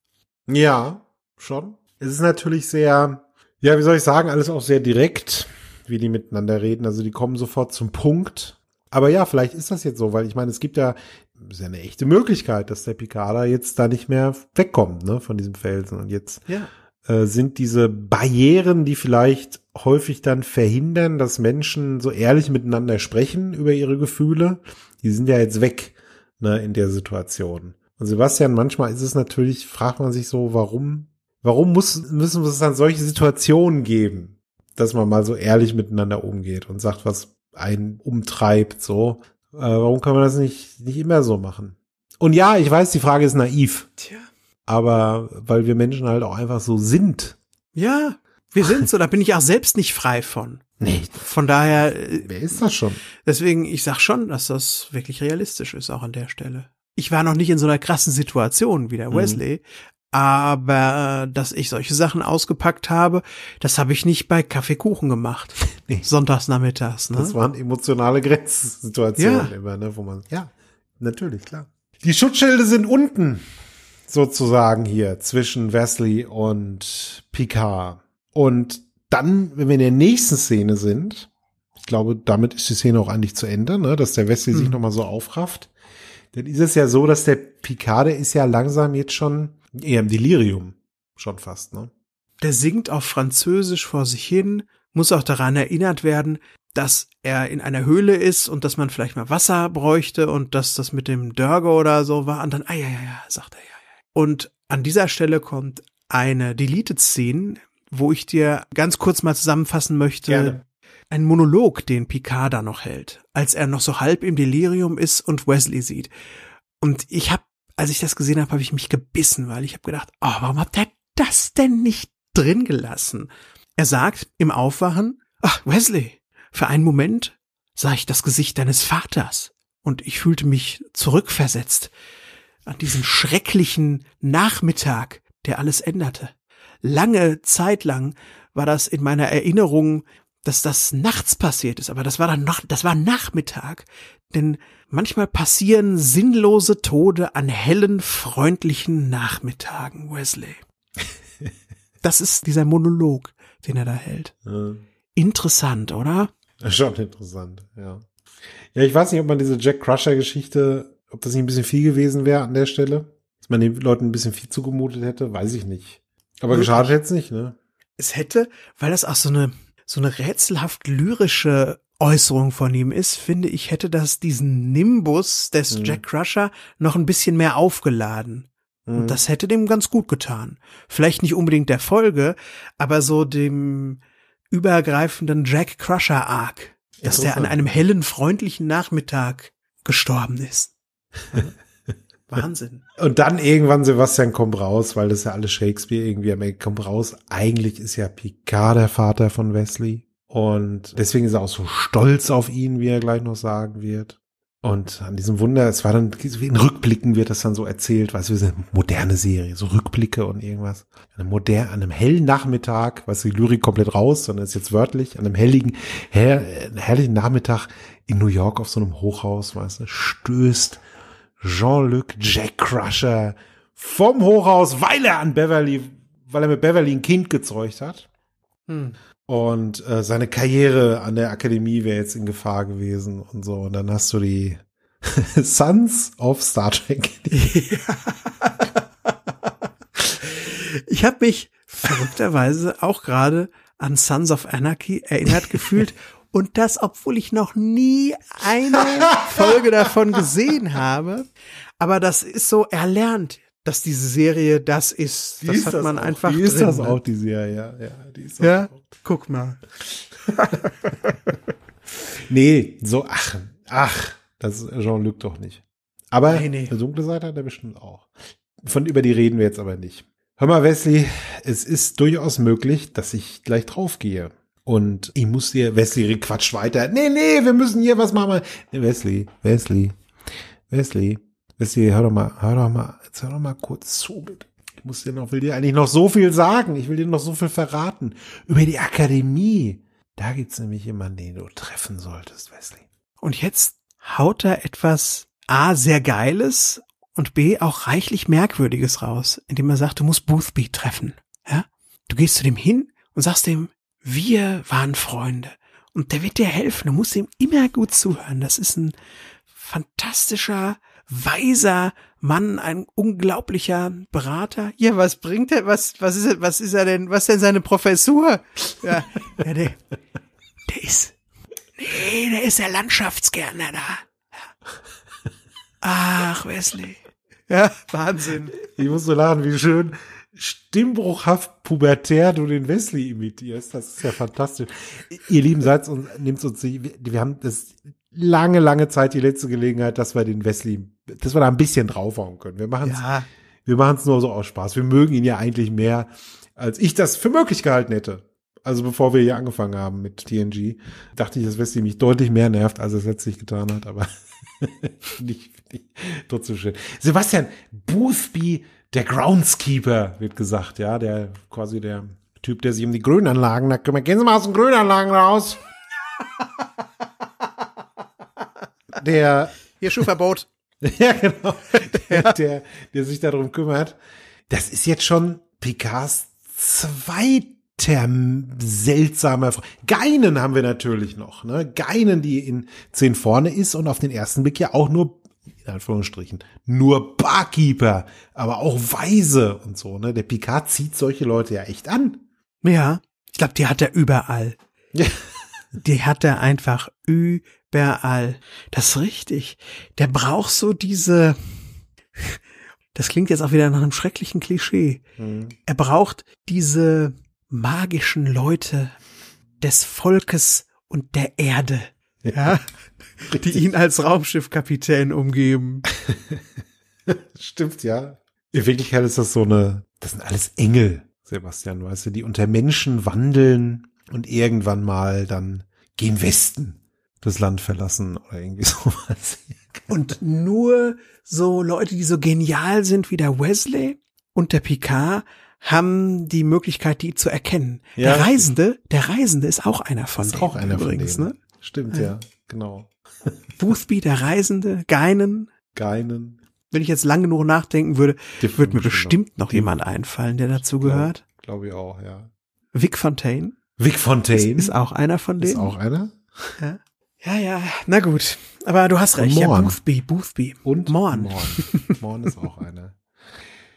Ja, schon. Es ist natürlich sehr, ja, wie soll ich sagen, alles auch sehr direkt, wie die miteinander reden. Also die kommen sofort zum Punkt. Aber ja, vielleicht ist das jetzt so, weil ich meine, es gibt ja, ist ja eine echte Möglichkeit, dass der Picada jetzt da nicht mehr wegkommt, ne, von diesem Felsen. Und jetzt ja. äh, sind diese Barrieren, die vielleicht häufig dann verhindern, dass Menschen so ehrlich miteinander sprechen über ihre Gefühle, die sind ja jetzt weg, ne, in der Situation. Und Sebastian, manchmal ist es natürlich, fragt man sich so, warum Warum muss, müssen wir es dann solche Situationen geben, dass man mal so ehrlich miteinander umgeht und sagt, was einen umtreibt, so? Äh, warum kann man das nicht, nicht immer so machen? Und ja, ich weiß, die Frage ist naiv. Tja. Aber weil wir Menschen halt auch einfach so sind. Ja, wir sind so, da bin ich auch selbst nicht frei von. Nee. Von daher. Äh, Wer ist das schon? Deswegen, ich sag schon, dass das wirklich realistisch ist, auch an der Stelle. Ich war noch nicht in so einer krassen Situation wie der mhm. Wesley, mhm. Aber dass ich solche Sachen ausgepackt habe, das habe ich nicht bei Kaffeekuchen gemacht. Nee. Sonntags nachmittags. Ne? Das waren emotionale Grenzsituationen ja. immer, ne, wo man. Ja, natürlich, klar. Die Schutzschilde sind unten, sozusagen hier, zwischen Wesley und Picard. Und dann, wenn wir in der nächsten Szene sind, ich glaube, damit ist die Szene auch eigentlich zu Ende, ne, dass der Wesley mhm. sich hm. nochmal so aufrafft. Dann ist es ja so, dass der Picard, der ist ja langsam jetzt schon eher im Delirium schon fast, ne? Der singt auf Französisch vor sich hin, muss auch daran erinnert werden, dass er in einer Höhle ist und dass man vielleicht mal Wasser bräuchte und dass das mit dem Dörger oder so war und dann, ah ja, ja, ja, sagt er, ja, ja. Und an dieser Stelle kommt eine Deleted szene wo ich dir ganz kurz mal zusammenfassen möchte. Gerne. Ein Monolog, den Picard da noch hält, als er noch so halb im Delirium ist und Wesley sieht. Und ich habe als ich das gesehen habe, habe ich mich gebissen, weil ich habe gedacht, oh, warum hat ihr das denn nicht drin gelassen? Er sagt im Aufwachen, ach, Wesley, für einen Moment sah ich das Gesicht deines Vaters und ich fühlte mich zurückversetzt an diesen schrecklichen Nachmittag, der alles änderte. Lange Zeit lang war das in meiner Erinnerung dass das nachts passiert ist, aber das war dann noch, das war Nachmittag, denn manchmal passieren sinnlose Tode an hellen, freundlichen Nachmittagen, Wesley. Das ist dieser Monolog, den er da hält. Ja. Interessant, oder? Schon interessant, ja. Ja, ich weiß nicht, ob man diese Jack Crusher Geschichte, ob das nicht ein bisschen viel gewesen wäre an der Stelle. Dass man den Leuten ein bisschen viel zugemutet hätte, weiß ich nicht. Aber geschadet hätte es nicht, ne? Es hätte, weil das auch so eine, so eine rätselhaft lyrische Äußerung von ihm ist, finde ich, hätte das diesen Nimbus des mhm. Jack Crusher noch ein bisschen mehr aufgeladen. Mhm. Und das hätte dem ganz gut getan. Vielleicht nicht unbedingt der Folge, aber so dem übergreifenden Jack Crusher Arc, dass der an einem hellen, freundlichen Nachmittag gestorben ist. Wahnsinn. Und dann irgendwann Sebastian kommt raus, weil das ja alles Shakespeare irgendwie am Ende kommt raus. Eigentlich ist ja Picard der Vater von Wesley. Und deswegen ist er auch so stolz auf ihn, wie er gleich noch sagen wird. Und an diesem Wunder, es war dann, in Rückblicken wird das dann so erzählt, weißt du, wir sind moderne Serie, so Rückblicke und irgendwas. An einem, modern, an einem hellen Nachmittag, weißt du, die Lyrik komplett raus, sondern ist jetzt wörtlich, an einem helligen, her, herrlichen Nachmittag in New York auf so einem Hochhaus, weißt du, stößt Jean-Luc Jack Crusher vom Hochhaus, weil er an Beverly, weil er mit Beverly ein Kind gezeugt hat. Hm. Und äh, seine Karriere an der Akademie wäre jetzt in Gefahr gewesen und so. Und dann hast du die Sons of Star Trek. ich habe mich verrückterweise auch gerade an Sons of Anarchy erinnert gefühlt Und das, obwohl ich noch nie eine Folge davon gesehen habe. Aber das ist so erlernt, dass diese Serie das ist. Die das ist hat das man auch. einfach. Die ist drin, das ne? auch, die Serie, ja. Ja, die ist ja? Auch. guck mal. nee, so, ach, ach, das ist Jean-Luc doch nicht. Aber nee, nee. dunkle Seite hat er bestimmt auch. Von über die reden wir jetzt aber nicht. Hör mal, Wesley, es ist durchaus möglich, dass ich gleich draufgehe. Und ich muss dir, Wesley quatscht weiter. Nee, nee, wir müssen hier was machen. Nee, Wesley, Wesley, Wesley, Wesley, hör doch mal, hör doch mal, jetzt hör doch mal kurz zu, bitte. Ich muss dir noch, will dir eigentlich noch so viel sagen. Ich will dir noch so viel verraten. Über die Akademie. Da gibt's nämlich jemanden, den du treffen solltest, Wesley. Und jetzt haut er etwas A, sehr Geiles und B, auch reichlich Merkwürdiges raus, indem er sagt, du musst Boothby treffen. Ja? Du gehst zu dem hin und sagst dem, wir waren Freunde. Und der wird dir helfen. Du musst ihm immer gut zuhören. Das ist ein fantastischer, weiser Mann, ein unglaublicher Berater. Ja, was bringt er? Was, was ist er, was ist er denn? Was ist denn seine Professur? Ja, ja der, der ist, nee, der ist der Landschaftsgärtner da. Ach, Wesley. Ja, Wahnsinn. Ich muss so lachen, wie schön stimmbruchhaft pubertär du den Wesley imitierst. Das ist ja fantastisch. Ihr Lieben, seid uns, nehmt uns nicht. Wir, wir haben das lange, lange Zeit die letzte Gelegenheit, dass wir den Wesley, dass wir da ein bisschen draufhauen können. Wir machen es, ja. wir machen es nur so aus Spaß. Wir mögen ihn ja eigentlich mehr, als ich das für möglich gehalten hätte. Also bevor wir hier angefangen haben mit TNG, dachte ich, dass Wesley mich deutlich mehr nervt, als es letztlich getan hat, aber nicht, nicht trotzdem schön. Sebastian, Boothby der Groundskeeper, wird gesagt, ja, der quasi der Typ, der sich um die Grünanlagen da kümmert. Gehen Sie mal aus den Grünanlagen raus. der. Hier Schuhverbot. ja, genau. Der, der, der sich darum kümmert. Das ist jetzt schon Picards zweiter seltsamer. Fre Geinen haben wir natürlich noch, ne? Geinen, die in zehn vorne ist und auf den ersten Blick ja auch nur in Anführungsstrichen, nur Barkeeper, aber auch weise und so, ne? Der Picard zieht solche Leute ja echt an. Ja, ich glaube, die hat er überall. Die hat er einfach überall. Das ist richtig. Der braucht so diese, das klingt jetzt auch wieder nach einem schrecklichen Klischee. Mhm. Er braucht diese magischen Leute des Volkes und der Erde. Ja die ihn als Raumschiffkapitän umgeben. Stimmt, ja. In Wirklichkeit ist das so eine, das sind alles Engel, Sebastian, weißt du, die unter Menschen wandeln und irgendwann mal dann gehen Westen das Land verlassen oder irgendwie sowas. Und nur so Leute, die so genial sind wie der Wesley und der Picard, haben die Möglichkeit, die zu erkennen. Ja. Der Reisende, der Reisende ist auch einer von ist denen. Auch einer übrigens, von denen. Ne? Stimmt, ja. ja, genau. Boothby, der Reisende, Geinen. Geinen. Wenn ich jetzt lange genug nachdenken würde, Definition wird mir bestimmt noch, noch jemand einfallen, der dazu gehört. Glaube glaub ich auch, ja. Vic Fontaine. Vic Fontaine. Ist, ist auch einer von denen. Ist auch einer? Ja. Ja, ja, na gut. Aber du hast recht. Ja, Boothby, Boothby. Und Morn. Morn, Morn ist auch einer.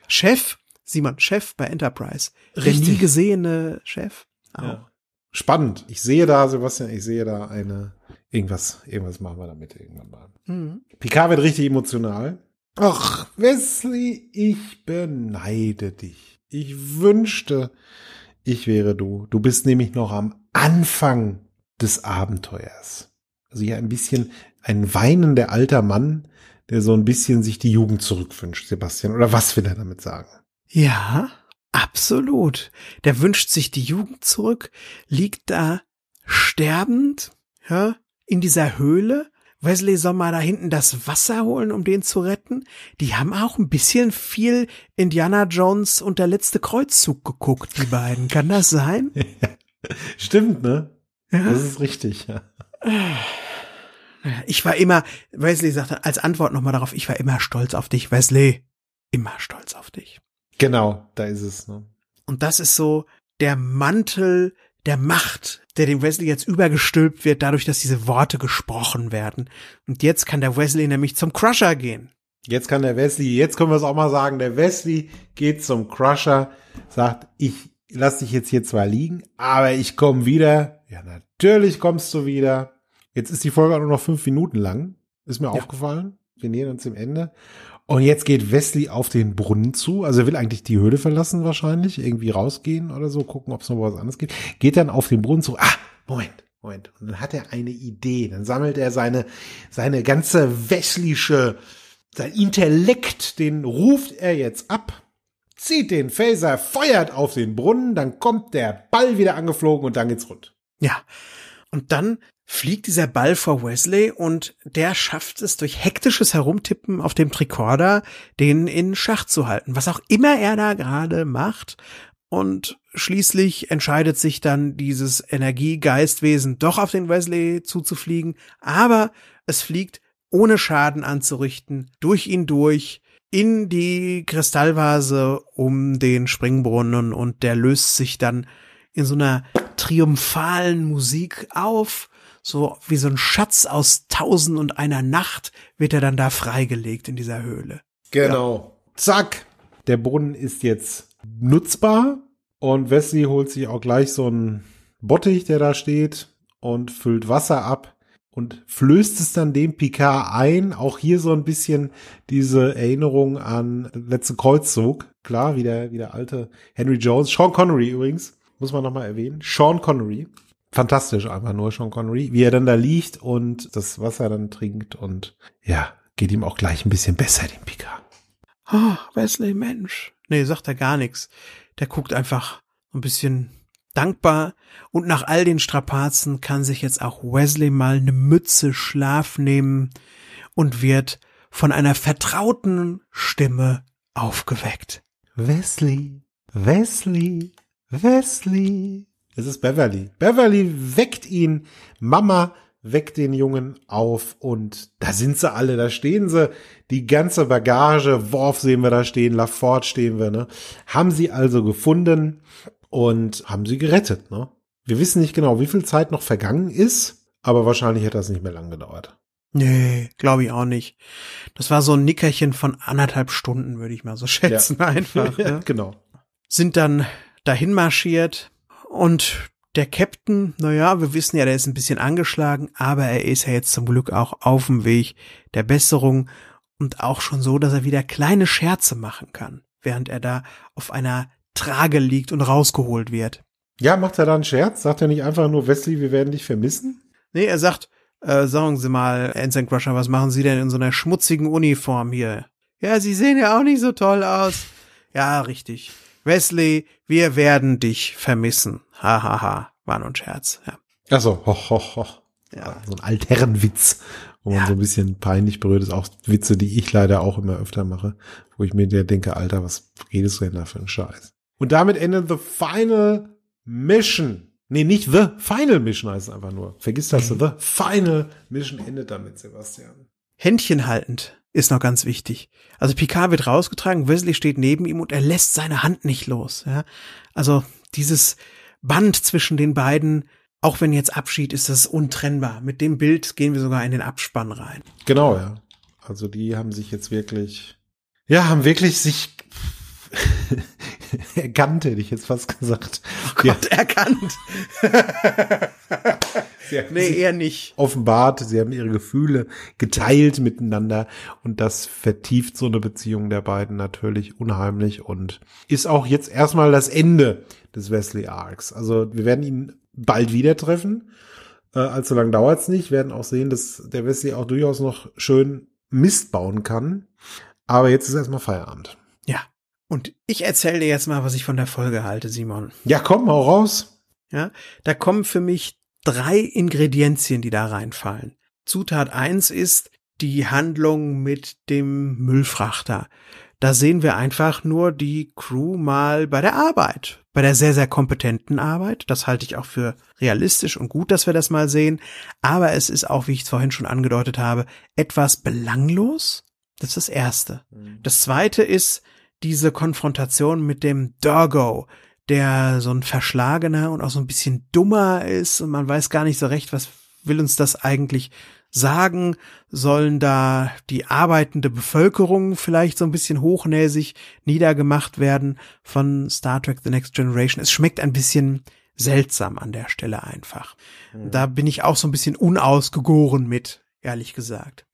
Chef, Simon, Chef bei Enterprise. Richtig. Der nie gesehene Chef. Auch. Ja spannend. Ich sehe da, Sebastian, ich sehe da eine. Irgendwas, irgendwas machen wir damit irgendwann mal. Mhm. Picard wird richtig emotional. Ach, Wesley, ich beneide dich. Ich wünschte, ich wäre du. Du bist nämlich noch am Anfang des Abenteuers. Also ja, ein bisschen ein weinender alter Mann, der so ein bisschen sich die Jugend zurückwünscht, Sebastian. Oder was will er damit sagen? Ja. Absolut. Der wünscht sich die Jugend zurück, liegt da sterbend, ja, in dieser Höhle. Wesley soll mal da hinten das Wasser holen, um den zu retten. Die haben auch ein bisschen viel Indiana Jones und der letzte Kreuzzug geguckt, die beiden. Kann das sein? Stimmt, ne? Ja. Das ist richtig, ja. Ich war immer, Wesley sagte als Antwort nochmal darauf, ich war immer stolz auf dich, Wesley. Immer stolz auf dich. Genau, da ist es. Ne? Und das ist so der Mantel der Macht, der dem Wesley jetzt übergestülpt wird, dadurch, dass diese Worte gesprochen werden. Und jetzt kann der Wesley nämlich zum Crusher gehen. Jetzt kann der Wesley, jetzt können wir es auch mal sagen, der Wesley geht zum Crusher, sagt, ich lass dich jetzt hier zwar liegen, aber ich komme wieder. Ja, natürlich kommst du wieder. Jetzt ist die Folge nur noch fünf Minuten lang. Ist mir ja. aufgefallen. Wir nähern uns dem Ende. Und jetzt geht Wesley auf den Brunnen zu. Also er will eigentlich die Höhle verlassen wahrscheinlich, irgendwie rausgehen oder so, gucken, ob es noch was anderes gibt. Geht dann auf den Brunnen zu. Ah, Moment, Moment. Und dann hat er eine Idee. Dann sammelt er seine, seine ganze Wesleysche, sein Intellekt, den ruft er jetzt ab. Zieht den Phaser, feuert auf den Brunnen, dann kommt der Ball wieder angeflogen und dann geht's rund. Ja. Und dann fliegt dieser Ball vor Wesley und der schafft es durch hektisches Herumtippen auf dem Tricorder, den in Schach zu halten, was auch immer er da gerade macht. Und schließlich entscheidet sich dann dieses Energiegeistwesen doch auf den Wesley zuzufliegen, aber es fliegt ohne Schaden anzurichten, durch ihn durch, in die Kristallvase um den Springbrunnen und der löst sich dann in so einer triumphalen Musik auf so wie so ein Schatz aus Tausend und einer Nacht wird er dann da freigelegt in dieser Höhle. Genau. Ja. Zack. Der Boden ist jetzt nutzbar und Wesley holt sich auch gleich so einen Bottich, der da steht und füllt Wasser ab und flößt es dann dem Picard ein. Auch hier so ein bisschen diese Erinnerung an letzten Kreuzzug. Klar, wie der, wie der alte Henry Jones. Sean Connery übrigens, muss man nochmal erwähnen. Sean Connery, fantastisch einfach nur Sean Connery, wie er dann da liegt und das Wasser dann trinkt und ja, geht ihm auch gleich ein bisschen besser, dem Picard. Ah, oh, Wesley, Mensch. Nee, sagt er gar nichts. Der guckt einfach ein bisschen dankbar und nach all den Strapazen kann sich jetzt auch Wesley mal eine Mütze Schlaf nehmen und wird von einer vertrauten Stimme aufgeweckt. Wesley, Wesley, Wesley. Es ist Beverly. Beverly weckt ihn. Mama weckt den Jungen auf und da sind sie alle, da stehen sie, die ganze Bagage, Worf sehen wir da stehen, Lafort stehen wir, ne? Haben sie also gefunden und haben sie gerettet, ne? Wir wissen nicht genau, wie viel Zeit noch vergangen ist, aber wahrscheinlich hätte das nicht mehr lang gedauert. Nee, glaube ich auch nicht. Das war so ein Nickerchen von anderthalb Stunden, würde ich mal so schätzen, ja. einfach. Ne? genau. Sind dann dahin marschiert, und der Captain, naja, wir wissen ja, der ist ein bisschen angeschlagen, aber er ist ja jetzt zum Glück auch auf dem Weg der Besserung und auch schon so, dass er wieder kleine Scherze machen kann, während er da auf einer Trage liegt und rausgeholt wird. Ja, macht er da einen Scherz? Sagt er nicht einfach nur, Wesley, wir werden dich vermissen? Nee, er sagt, äh, sagen Sie mal, Ensign Crusher, was machen Sie denn in so einer schmutzigen Uniform hier? Ja, Sie sehen ja auch nicht so toll aus. Ja, richtig. Wesley, wir werden dich vermissen. Hahaha, ha, ha. war nur ein Scherz. Ja. Ach so, hoch, hoch, hoch. Ja. So ein Altherrenwitz, wo ja. man so ein bisschen peinlich berührt ist. Auch Witze, die ich leider auch immer öfter mache, wo ich mir denke, Alter, was redest du denn da für einen Scheiß? Und damit endet The Final Mission. Nee, nicht The Final Mission heißt es einfach nur. Vergiss das, The Final Mission endet damit, Sebastian. Händchen haltend ist noch ganz wichtig. Also Picard wird rausgetragen, Wesley steht neben ihm und er lässt seine Hand nicht los. Ja? Also dieses, Band zwischen den beiden auch wenn jetzt Abschied ist, das untrennbar. Mit dem Bild gehen wir sogar in den Abspann rein. Genau, ja. Also die haben sich jetzt wirklich, ja, haben wirklich sich erkannt, hätte ich jetzt fast gesagt. Oh Gott, ja. erkannt. Sie haben nee, eher nicht. Offenbart, sie haben ihre Gefühle geteilt miteinander und das vertieft so eine Beziehung der beiden natürlich unheimlich und ist auch jetzt erstmal das Ende des Wesley Arcs. Also wir werden ihn bald wieder treffen. Äh, allzu dauert es nicht. Wir werden auch sehen, dass der Wesley auch durchaus noch schön Mist bauen kann. Aber jetzt ist erstmal Feierabend. Ja. Und ich erzähle dir jetzt mal, was ich von der Folge halte, Simon. Ja, komm, hau raus. Ja, da kommen für mich drei Ingredienzien, die da reinfallen. Zutat eins ist die Handlung mit dem Müllfrachter. Da sehen wir einfach nur die Crew mal bei der Arbeit, bei der sehr, sehr kompetenten Arbeit. Das halte ich auch für realistisch und gut, dass wir das mal sehen. Aber es ist auch, wie ich es vorhin schon angedeutet habe, etwas belanglos. Das ist das Erste. Mhm. Das Zweite ist diese Konfrontation mit dem Durgo, der so ein verschlagener und auch so ein bisschen dummer ist und man weiß gar nicht so recht, was will uns das eigentlich sagen? Sollen da die arbeitende Bevölkerung vielleicht so ein bisschen hochnäsig niedergemacht werden von Star Trek The Next Generation? Es schmeckt ein bisschen seltsam an der Stelle einfach. Hm. Da bin ich auch so ein bisschen unausgegoren mit, ehrlich gesagt.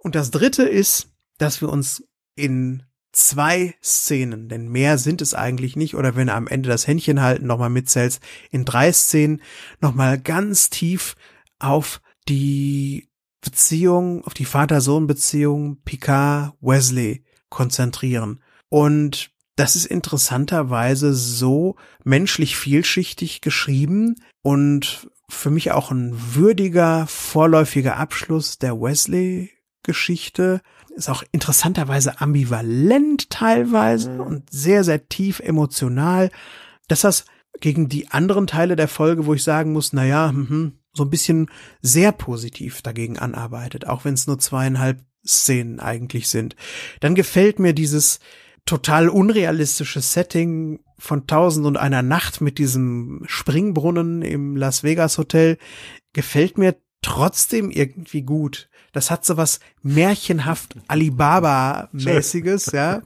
Und das dritte ist, dass wir uns in zwei Szenen, denn mehr sind es eigentlich nicht, oder wenn er am Ende das Händchen halten nochmal mitzählt, in drei Szenen nochmal ganz tief auf die Beziehung, auf die Vater-Sohn-Beziehung Picard-Wesley konzentrieren. Und das ist interessanterweise so menschlich vielschichtig geschrieben und für mich auch ein würdiger, vorläufiger Abschluss der Wesley-Geschichte, ist auch interessanterweise ambivalent teilweise mhm. und sehr, sehr tief emotional, dass das gegen die anderen Teile der Folge, wo ich sagen muss, na ja, mhm, so ein bisschen sehr positiv dagegen anarbeitet, auch wenn es nur zweieinhalb Szenen eigentlich sind. Dann gefällt mir dieses total unrealistische Setting von Tausend und einer Nacht mit diesem Springbrunnen im Las Vegas Hotel, gefällt mir trotzdem irgendwie gut. Das hat so was märchenhaft Alibaba-mäßiges, ja.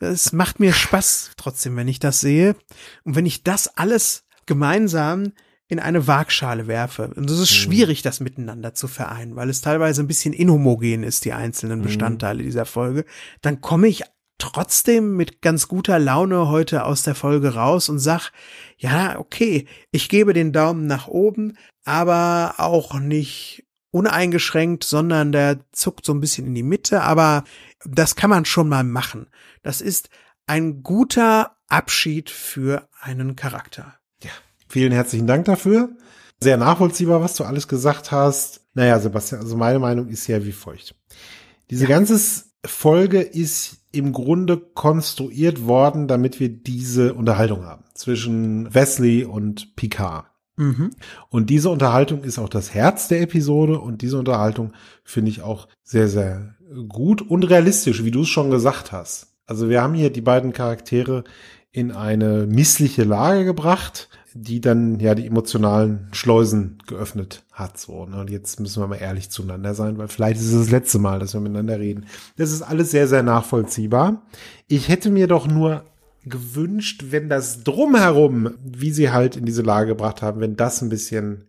Es macht mir Spaß trotzdem, wenn ich das sehe. Und wenn ich das alles gemeinsam in eine Waagschale werfe. Und es ist mhm. schwierig, das miteinander zu vereinen, weil es teilweise ein bisschen inhomogen ist, die einzelnen mhm. Bestandteile dieser Folge. Dann komme ich trotzdem mit ganz guter Laune heute aus der Folge raus und sag, ja, okay, ich gebe den Daumen nach oben, aber auch nicht uneingeschränkt, sondern der zuckt so ein bisschen in die Mitte, aber das kann man schon mal machen. Das ist ein guter Abschied für einen Charakter. Ja, vielen herzlichen Dank dafür. Sehr nachvollziehbar, was du alles gesagt hast. Naja, Sebastian, also meine Meinung ist ja wie feucht. Diese ja. ganze Folge ist im Grunde konstruiert worden, damit wir diese Unterhaltung haben zwischen Wesley und Picard. Mhm. Und diese Unterhaltung ist auch das Herz der Episode und diese Unterhaltung finde ich auch sehr, sehr gut und realistisch, wie du es schon gesagt hast. Also wir haben hier die beiden Charaktere in eine missliche Lage gebracht, die dann ja die emotionalen Schleusen geöffnet hat. So, ne? Und jetzt müssen wir mal ehrlich zueinander sein, weil vielleicht ist es das letzte Mal, dass wir miteinander reden. Das ist alles sehr, sehr nachvollziehbar. Ich hätte mir doch nur gewünscht, wenn das drumherum, wie sie halt in diese Lage gebracht haben, wenn das ein bisschen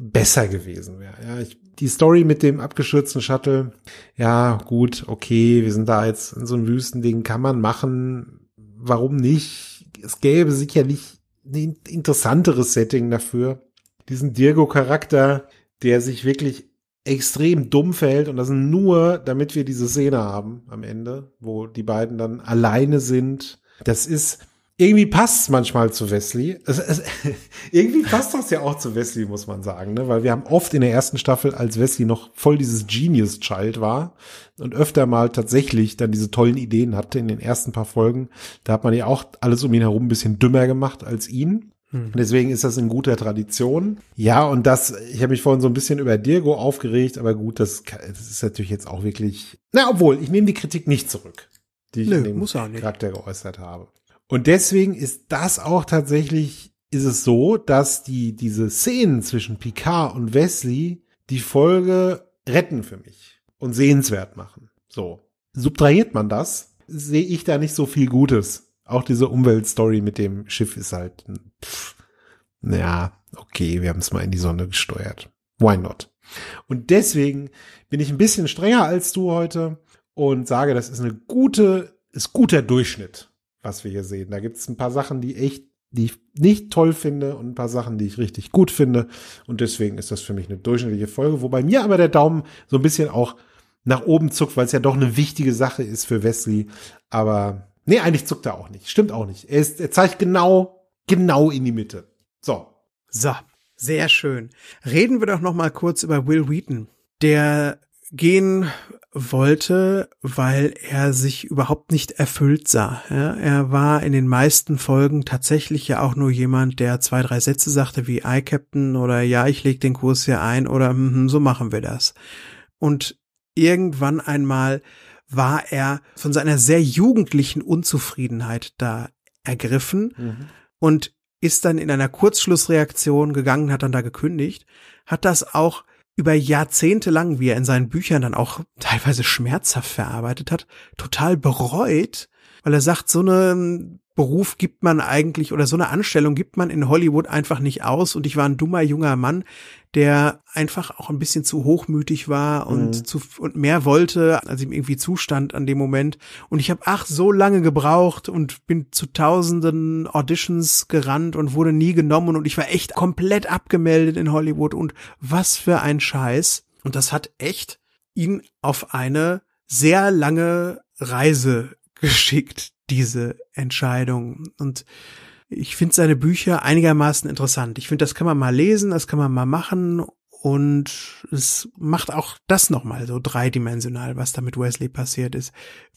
besser gewesen wäre. Ja, ich, die Story mit dem abgeschürzten Shuttle, ja, gut, okay, wir sind da jetzt in so einem Wüstending, kann man machen, warum nicht? Es gäbe sicherlich ein interessanteres Setting dafür. Diesen Dirgo-Charakter, der sich wirklich extrem dumm fällt und das nur, damit wir diese Szene haben am Ende, wo die beiden dann alleine sind. Das ist irgendwie passt manchmal zu Wesley. Es, es, irgendwie passt das ja auch zu Wesley, muss man sagen, ne? Weil wir haben oft in der ersten Staffel, als Wesley noch voll dieses Genius Child war und öfter mal tatsächlich dann diese tollen Ideen hatte in den ersten paar Folgen, da hat man ja auch alles um ihn herum ein bisschen dümmer gemacht als ihn. Hm. Und deswegen ist das in guter Tradition. Ja, und das, ich habe mich vorhin so ein bisschen über Dirgo aufgeregt, aber gut, das, das ist natürlich jetzt auch wirklich. Na, obwohl, ich nehme die Kritik nicht zurück, die ich Nö, dem Charakter geäußert habe. Und deswegen ist das auch tatsächlich, ist es so, dass die, diese Szenen zwischen Picard und Wesley die Folge retten für mich und sehenswert machen. So. Subtrahiert man das, sehe ich da nicht so viel Gutes auch diese Umweltstory mit dem Schiff ist halt, pff, ja, okay, wir haben es mal in die Sonne gesteuert. Why not? Und deswegen bin ich ein bisschen strenger als du heute und sage, das ist eine gute, ist guter Durchschnitt, was wir hier sehen. Da gibt es ein paar Sachen, die echt, die ich nicht toll finde und ein paar Sachen, die ich richtig gut finde. Und deswegen ist das für mich eine durchschnittliche Folge, wobei mir aber der Daumen so ein bisschen auch nach oben zuckt, weil es ja doch eine wichtige Sache ist für Wesley. Aber Nee, eigentlich zuckt er auch nicht. Stimmt auch nicht. Er, ist, er zeigt genau, genau in die Mitte. So. So. Sehr schön. Reden wir doch noch mal kurz über Will Wheaton, der gehen wollte, weil er sich überhaupt nicht erfüllt sah. Ja, er war in den meisten Folgen tatsächlich ja auch nur jemand, der zwei, drei Sätze sagte wie I Captain oder ja, ich leg den Kurs hier ein oder mhm, mhm, so machen wir das. Und irgendwann einmal war er von seiner sehr jugendlichen Unzufriedenheit da ergriffen mhm. und ist dann in einer Kurzschlussreaktion gegangen, hat dann da gekündigt, hat das auch über Jahrzehnte lang, wie er in seinen Büchern dann auch teilweise schmerzhaft verarbeitet hat, total bereut, weil er sagt, so eine Beruf gibt man eigentlich oder so eine Anstellung gibt man in Hollywood einfach nicht aus. Und ich war ein dummer junger Mann, der einfach auch ein bisschen zu hochmütig war und mhm. zu und mehr wollte, als ihm irgendwie zustand an dem Moment. Und ich habe ach so lange gebraucht und bin zu tausenden Auditions gerannt und wurde nie genommen und ich war echt komplett abgemeldet in Hollywood und was für ein Scheiß. Und das hat echt ihn auf eine sehr lange Reise geschickt, diese Entscheidung. Und ich finde seine Bücher einigermaßen interessant. Ich finde, das kann man mal lesen, das kann man mal machen und es macht auch das nochmal so dreidimensional, was da mit Wesley passiert ist.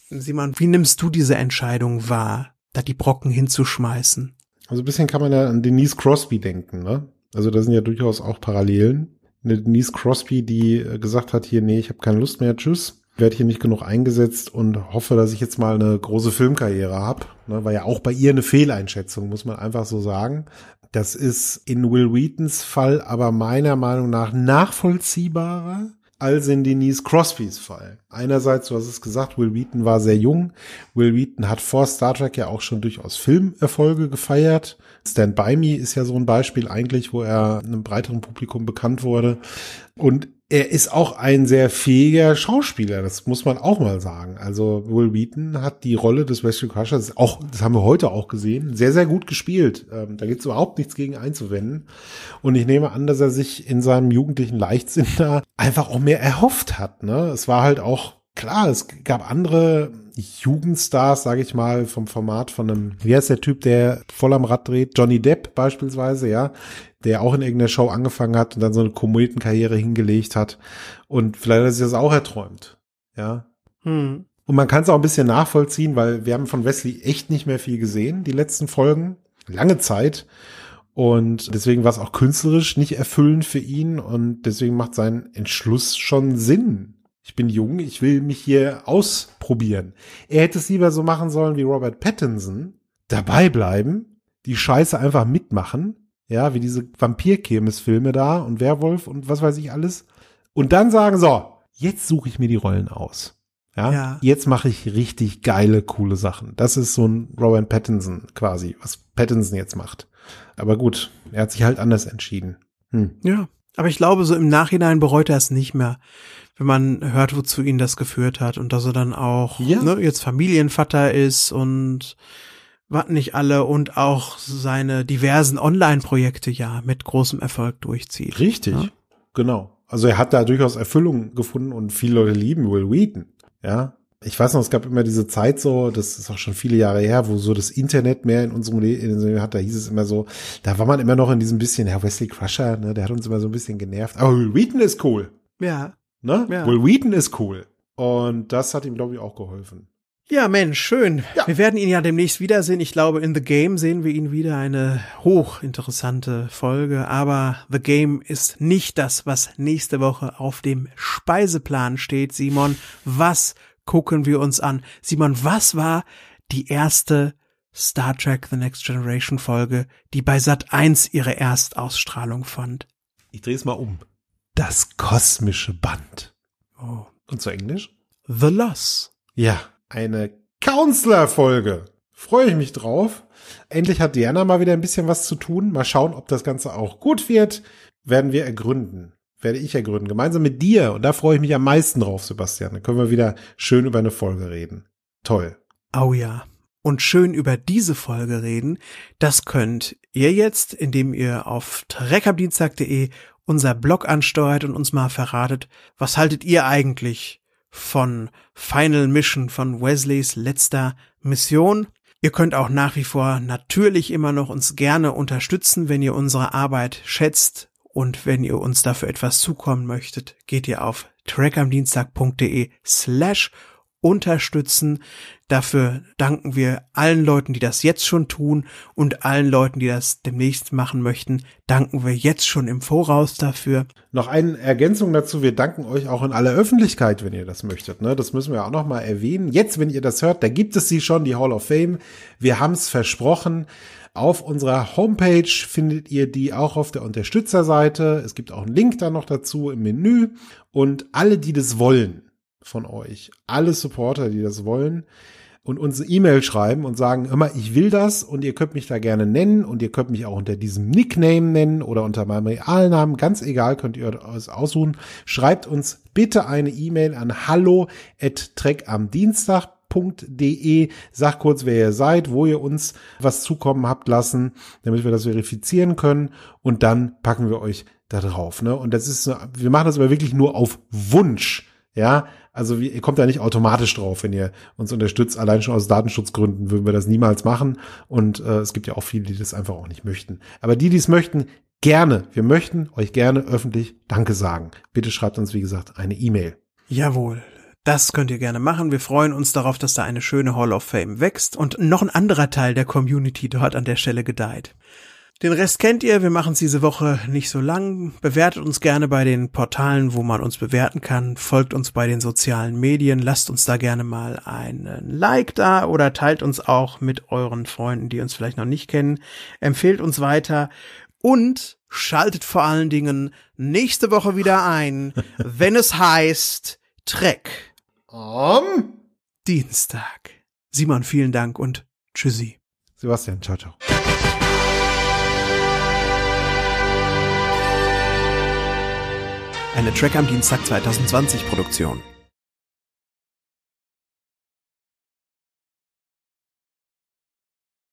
Simon, wie nimmst du diese Entscheidung wahr, da die Brocken hinzuschmeißen? Also ein bisschen kann man ja an Denise Crosby denken, ne? Also da sind ja durchaus auch Parallelen. Eine Denise Crosby, die äh, gesagt hat, hier, nee, ich habe keine Lust mehr, tschüss werde hier nicht genug eingesetzt und hoffe, dass ich jetzt mal eine große Filmkarriere habe. Ne, war ja auch bei ihr eine Fehleinschätzung, muss man einfach so sagen. Das ist in Will Wheatons Fall aber meiner Meinung nach nachvollziehbarer als in Denise Crosbys Fall. Einerseits, du hast es gesagt, Will Wheaton war sehr jung. Will Wheaton hat vor Star Trek ja auch schon durchaus Filmerfolge gefeiert. Stand By Me ist ja so ein Beispiel eigentlich, wo er einem breiteren Publikum bekannt wurde. Und er ist auch ein sehr fähiger Schauspieler, das muss man auch mal sagen. Also Will Wheaton hat die Rolle des Wesley Crushers, auch, das haben wir heute auch gesehen, sehr, sehr gut gespielt. Ähm, da gibt's überhaupt nichts gegen einzuwenden. Und ich nehme an, dass er sich in seinem jugendlichen Leichtsinn da einfach auch mehr erhofft hat. Ne? Es war halt auch, klar, es gab andere Jugendstars, sage ich mal, vom Format von einem, wie heißt der Typ, der voll am Rad dreht? Johnny Depp beispielsweise, ja, der auch in irgendeiner Show angefangen hat und dann so eine Kometenkarriere hingelegt hat. Und vielleicht hat sich das auch erträumt, ja. Hm. Und man kann es auch ein bisschen nachvollziehen, weil wir haben von Wesley echt nicht mehr viel gesehen, die letzten Folgen. Lange Zeit. Und deswegen war es auch künstlerisch nicht erfüllend für ihn. Und deswegen macht sein Entschluss schon Sinn, ich bin jung, ich will mich hier ausprobieren. Er hätte es lieber so machen sollen wie Robert Pattinson, dabei bleiben, die Scheiße einfach mitmachen, ja, wie diese Vampir-Kirmes-Filme da und Werwolf und was weiß ich alles. Und dann sagen, so, jetzt suche ich mir die Rollen aus. Ja, ja. jetzt mache ich richtig geile, coole Sachen. Das ist so ein Robert Pattinson quasi, was Pattinson jetzt macht. Aber gut, er hat sich halt anders entschieden. Hm. Ja, aber ich glaube, so im Nachhinein bereut er es nicht mehr wenn man hört, wozu ihn das geführt hat und dass er dann auch ja. ne, jetzt Familienvater ist und was nicht alle und auch seine diversen Online-Projekte ja mit großem Erfolg durchzieht. Richtig, ja? genau. Also er hat da durchaus Erfüllung gefunden und viele Leute lieben Will Wheaton. Ja, ich weiß noch, es gab immer diese Zeit so, das ist auch schon viele Jahre her, wo so das Internet mehr in unserem Leben hat, da hieß es immer so, da war man immer noch in diesem bisschen, Herr Wesley Crusher, ne, der hat uns immer so ein bisschen genervt, aber Will Wheaton ist cool. Ja. Ne? Ja. Will Wheaton ist cool. Und das hat ihm, glaube ich, auch geholfen. Ja, Mensch, schön. Ja. Wir werden ihn ja demnächst wiedersehen. Ich glaube, in The Game sehen wir ihn wieder. Eine hochinteressante Folge. Aber The Game ist nicht das, was nächste Woche auf dem Speiseplan steht, Simon. Was gucken wir uns an? Simon, was war die erste Star Trek The Next Generation Folge, die bei Sat 1 ihre Erstausstrahlung fand? Ich drehe es mal um. Das kosmische Band. Oh. Und zu Englisch? The Loss. Ja, eine Counselor-Folge. Freue ich mich drauf. Endlich hat Diana mal wieder ein bisschen was zu tun. Mal schauen, ob das Ganze auch gut wird. Werden wir ergründen. Werde ich ergründen. Gemeinsam mit dir. Und da freue ich mich am meisten drauf, Sebastian. Da können wir wieder schön über eine Folge reden. Toll. oh ja. Und schön über diese Folge reden, das könnt ihr jetzt, indem ihr auf trekabdienstag.de unser Blog ansteuert und uns mal verratet, was haltet ihr eigentlich von Final Mission von Wesleys letzter Mission? Ihr könnt auch nach wie vor natürlich immer noch uns gerne unterstützen, wenn ihr unsere Arbeit schätzt und wenn ihr uns dafür etwas zukommen möchtet, geht ihr auf trackamdienstag.de slash unterstützen. Dafür danken wir allen Leuten, die das jetzt schon tun und allen Leuten, die das demnächst machen möchten, danken wir jetzt schon im Voraus dafür. Noch eine Ergänzung dazu, wir danken euch auch in aller Öffentlichkeit, wenn ihr das möchtet. Ne? Das müssen wir auch nochmal erwähnen. Jetzt, wenn ihr das hört, da gibt es sie schon, die Hall of Fame. Wir haben es versprochen. Auf unserer Homepage findet ihr die auch auf der Unterstützerseite. Es gibt auch einen Link da noch dazu im Menü. Und alle, die das wollen, von euch. Alle Supporter, die das wollen und uns eine E-Mail schreiben und sagen immer, ich will das und ihr könnt mich da gerne nennen und ihr könnt mich auch unter diesem Nickname nennen oder unter meinem Realnamen, ganz egal, könnt ihr es aussuchen. Schreibt uns bitte eine E-Mail an hallo at am Sagt kurz, wer ihr seid, wo ihr uns was zukommen habt lassen, damit wir das verifizieren können. Und dann packen wir euch da drauf. Ne? Und das ist, wir machen das aber wirklich nur auf Wunsch. Ja, also wie, ihr kommt da nicht automatisch drauf, wenn ihr uns unterstützt. Allein schon aus Datenschutzgründen würden wir das niemals machen. Und äh, es gibt ja auch viele, die das einfach auch nicht möchten. Aber die, die es möchten, gerne. Wir möchten euch gerne öffentlich Danke sagen. Bitte schreibt uns, wie gesagt, eine E-Mail. Jawohl. Das könnt ihr gerne machen. Wir freuen uns darauf, dass da eine schöne Hall of Fame wächst und noch ein anderer Teil der Community dort an der Stelle gedeiht. Den Rest kennt ihr, wir machen es diese Woche nicht so lang. Bewertet uns gerne bei den Portalen, wo man uns bewerten kann. Folgt uns bei den sozialen Medien, lasst uns da gerne mal einen Like da oder teilt uns auch mit euren Freunden, die uns vielleicht noch nicht kennen. Empfehlt uns weiter und schaltet vor allen Dingen nächste Woche wieder ein, wenn es heißt Trek. Um? Dienstag. Simon, vielen Dank und tschüssi. Sebastian, ciao, ciao. Eine Track am Dienstag 2020 Produktion.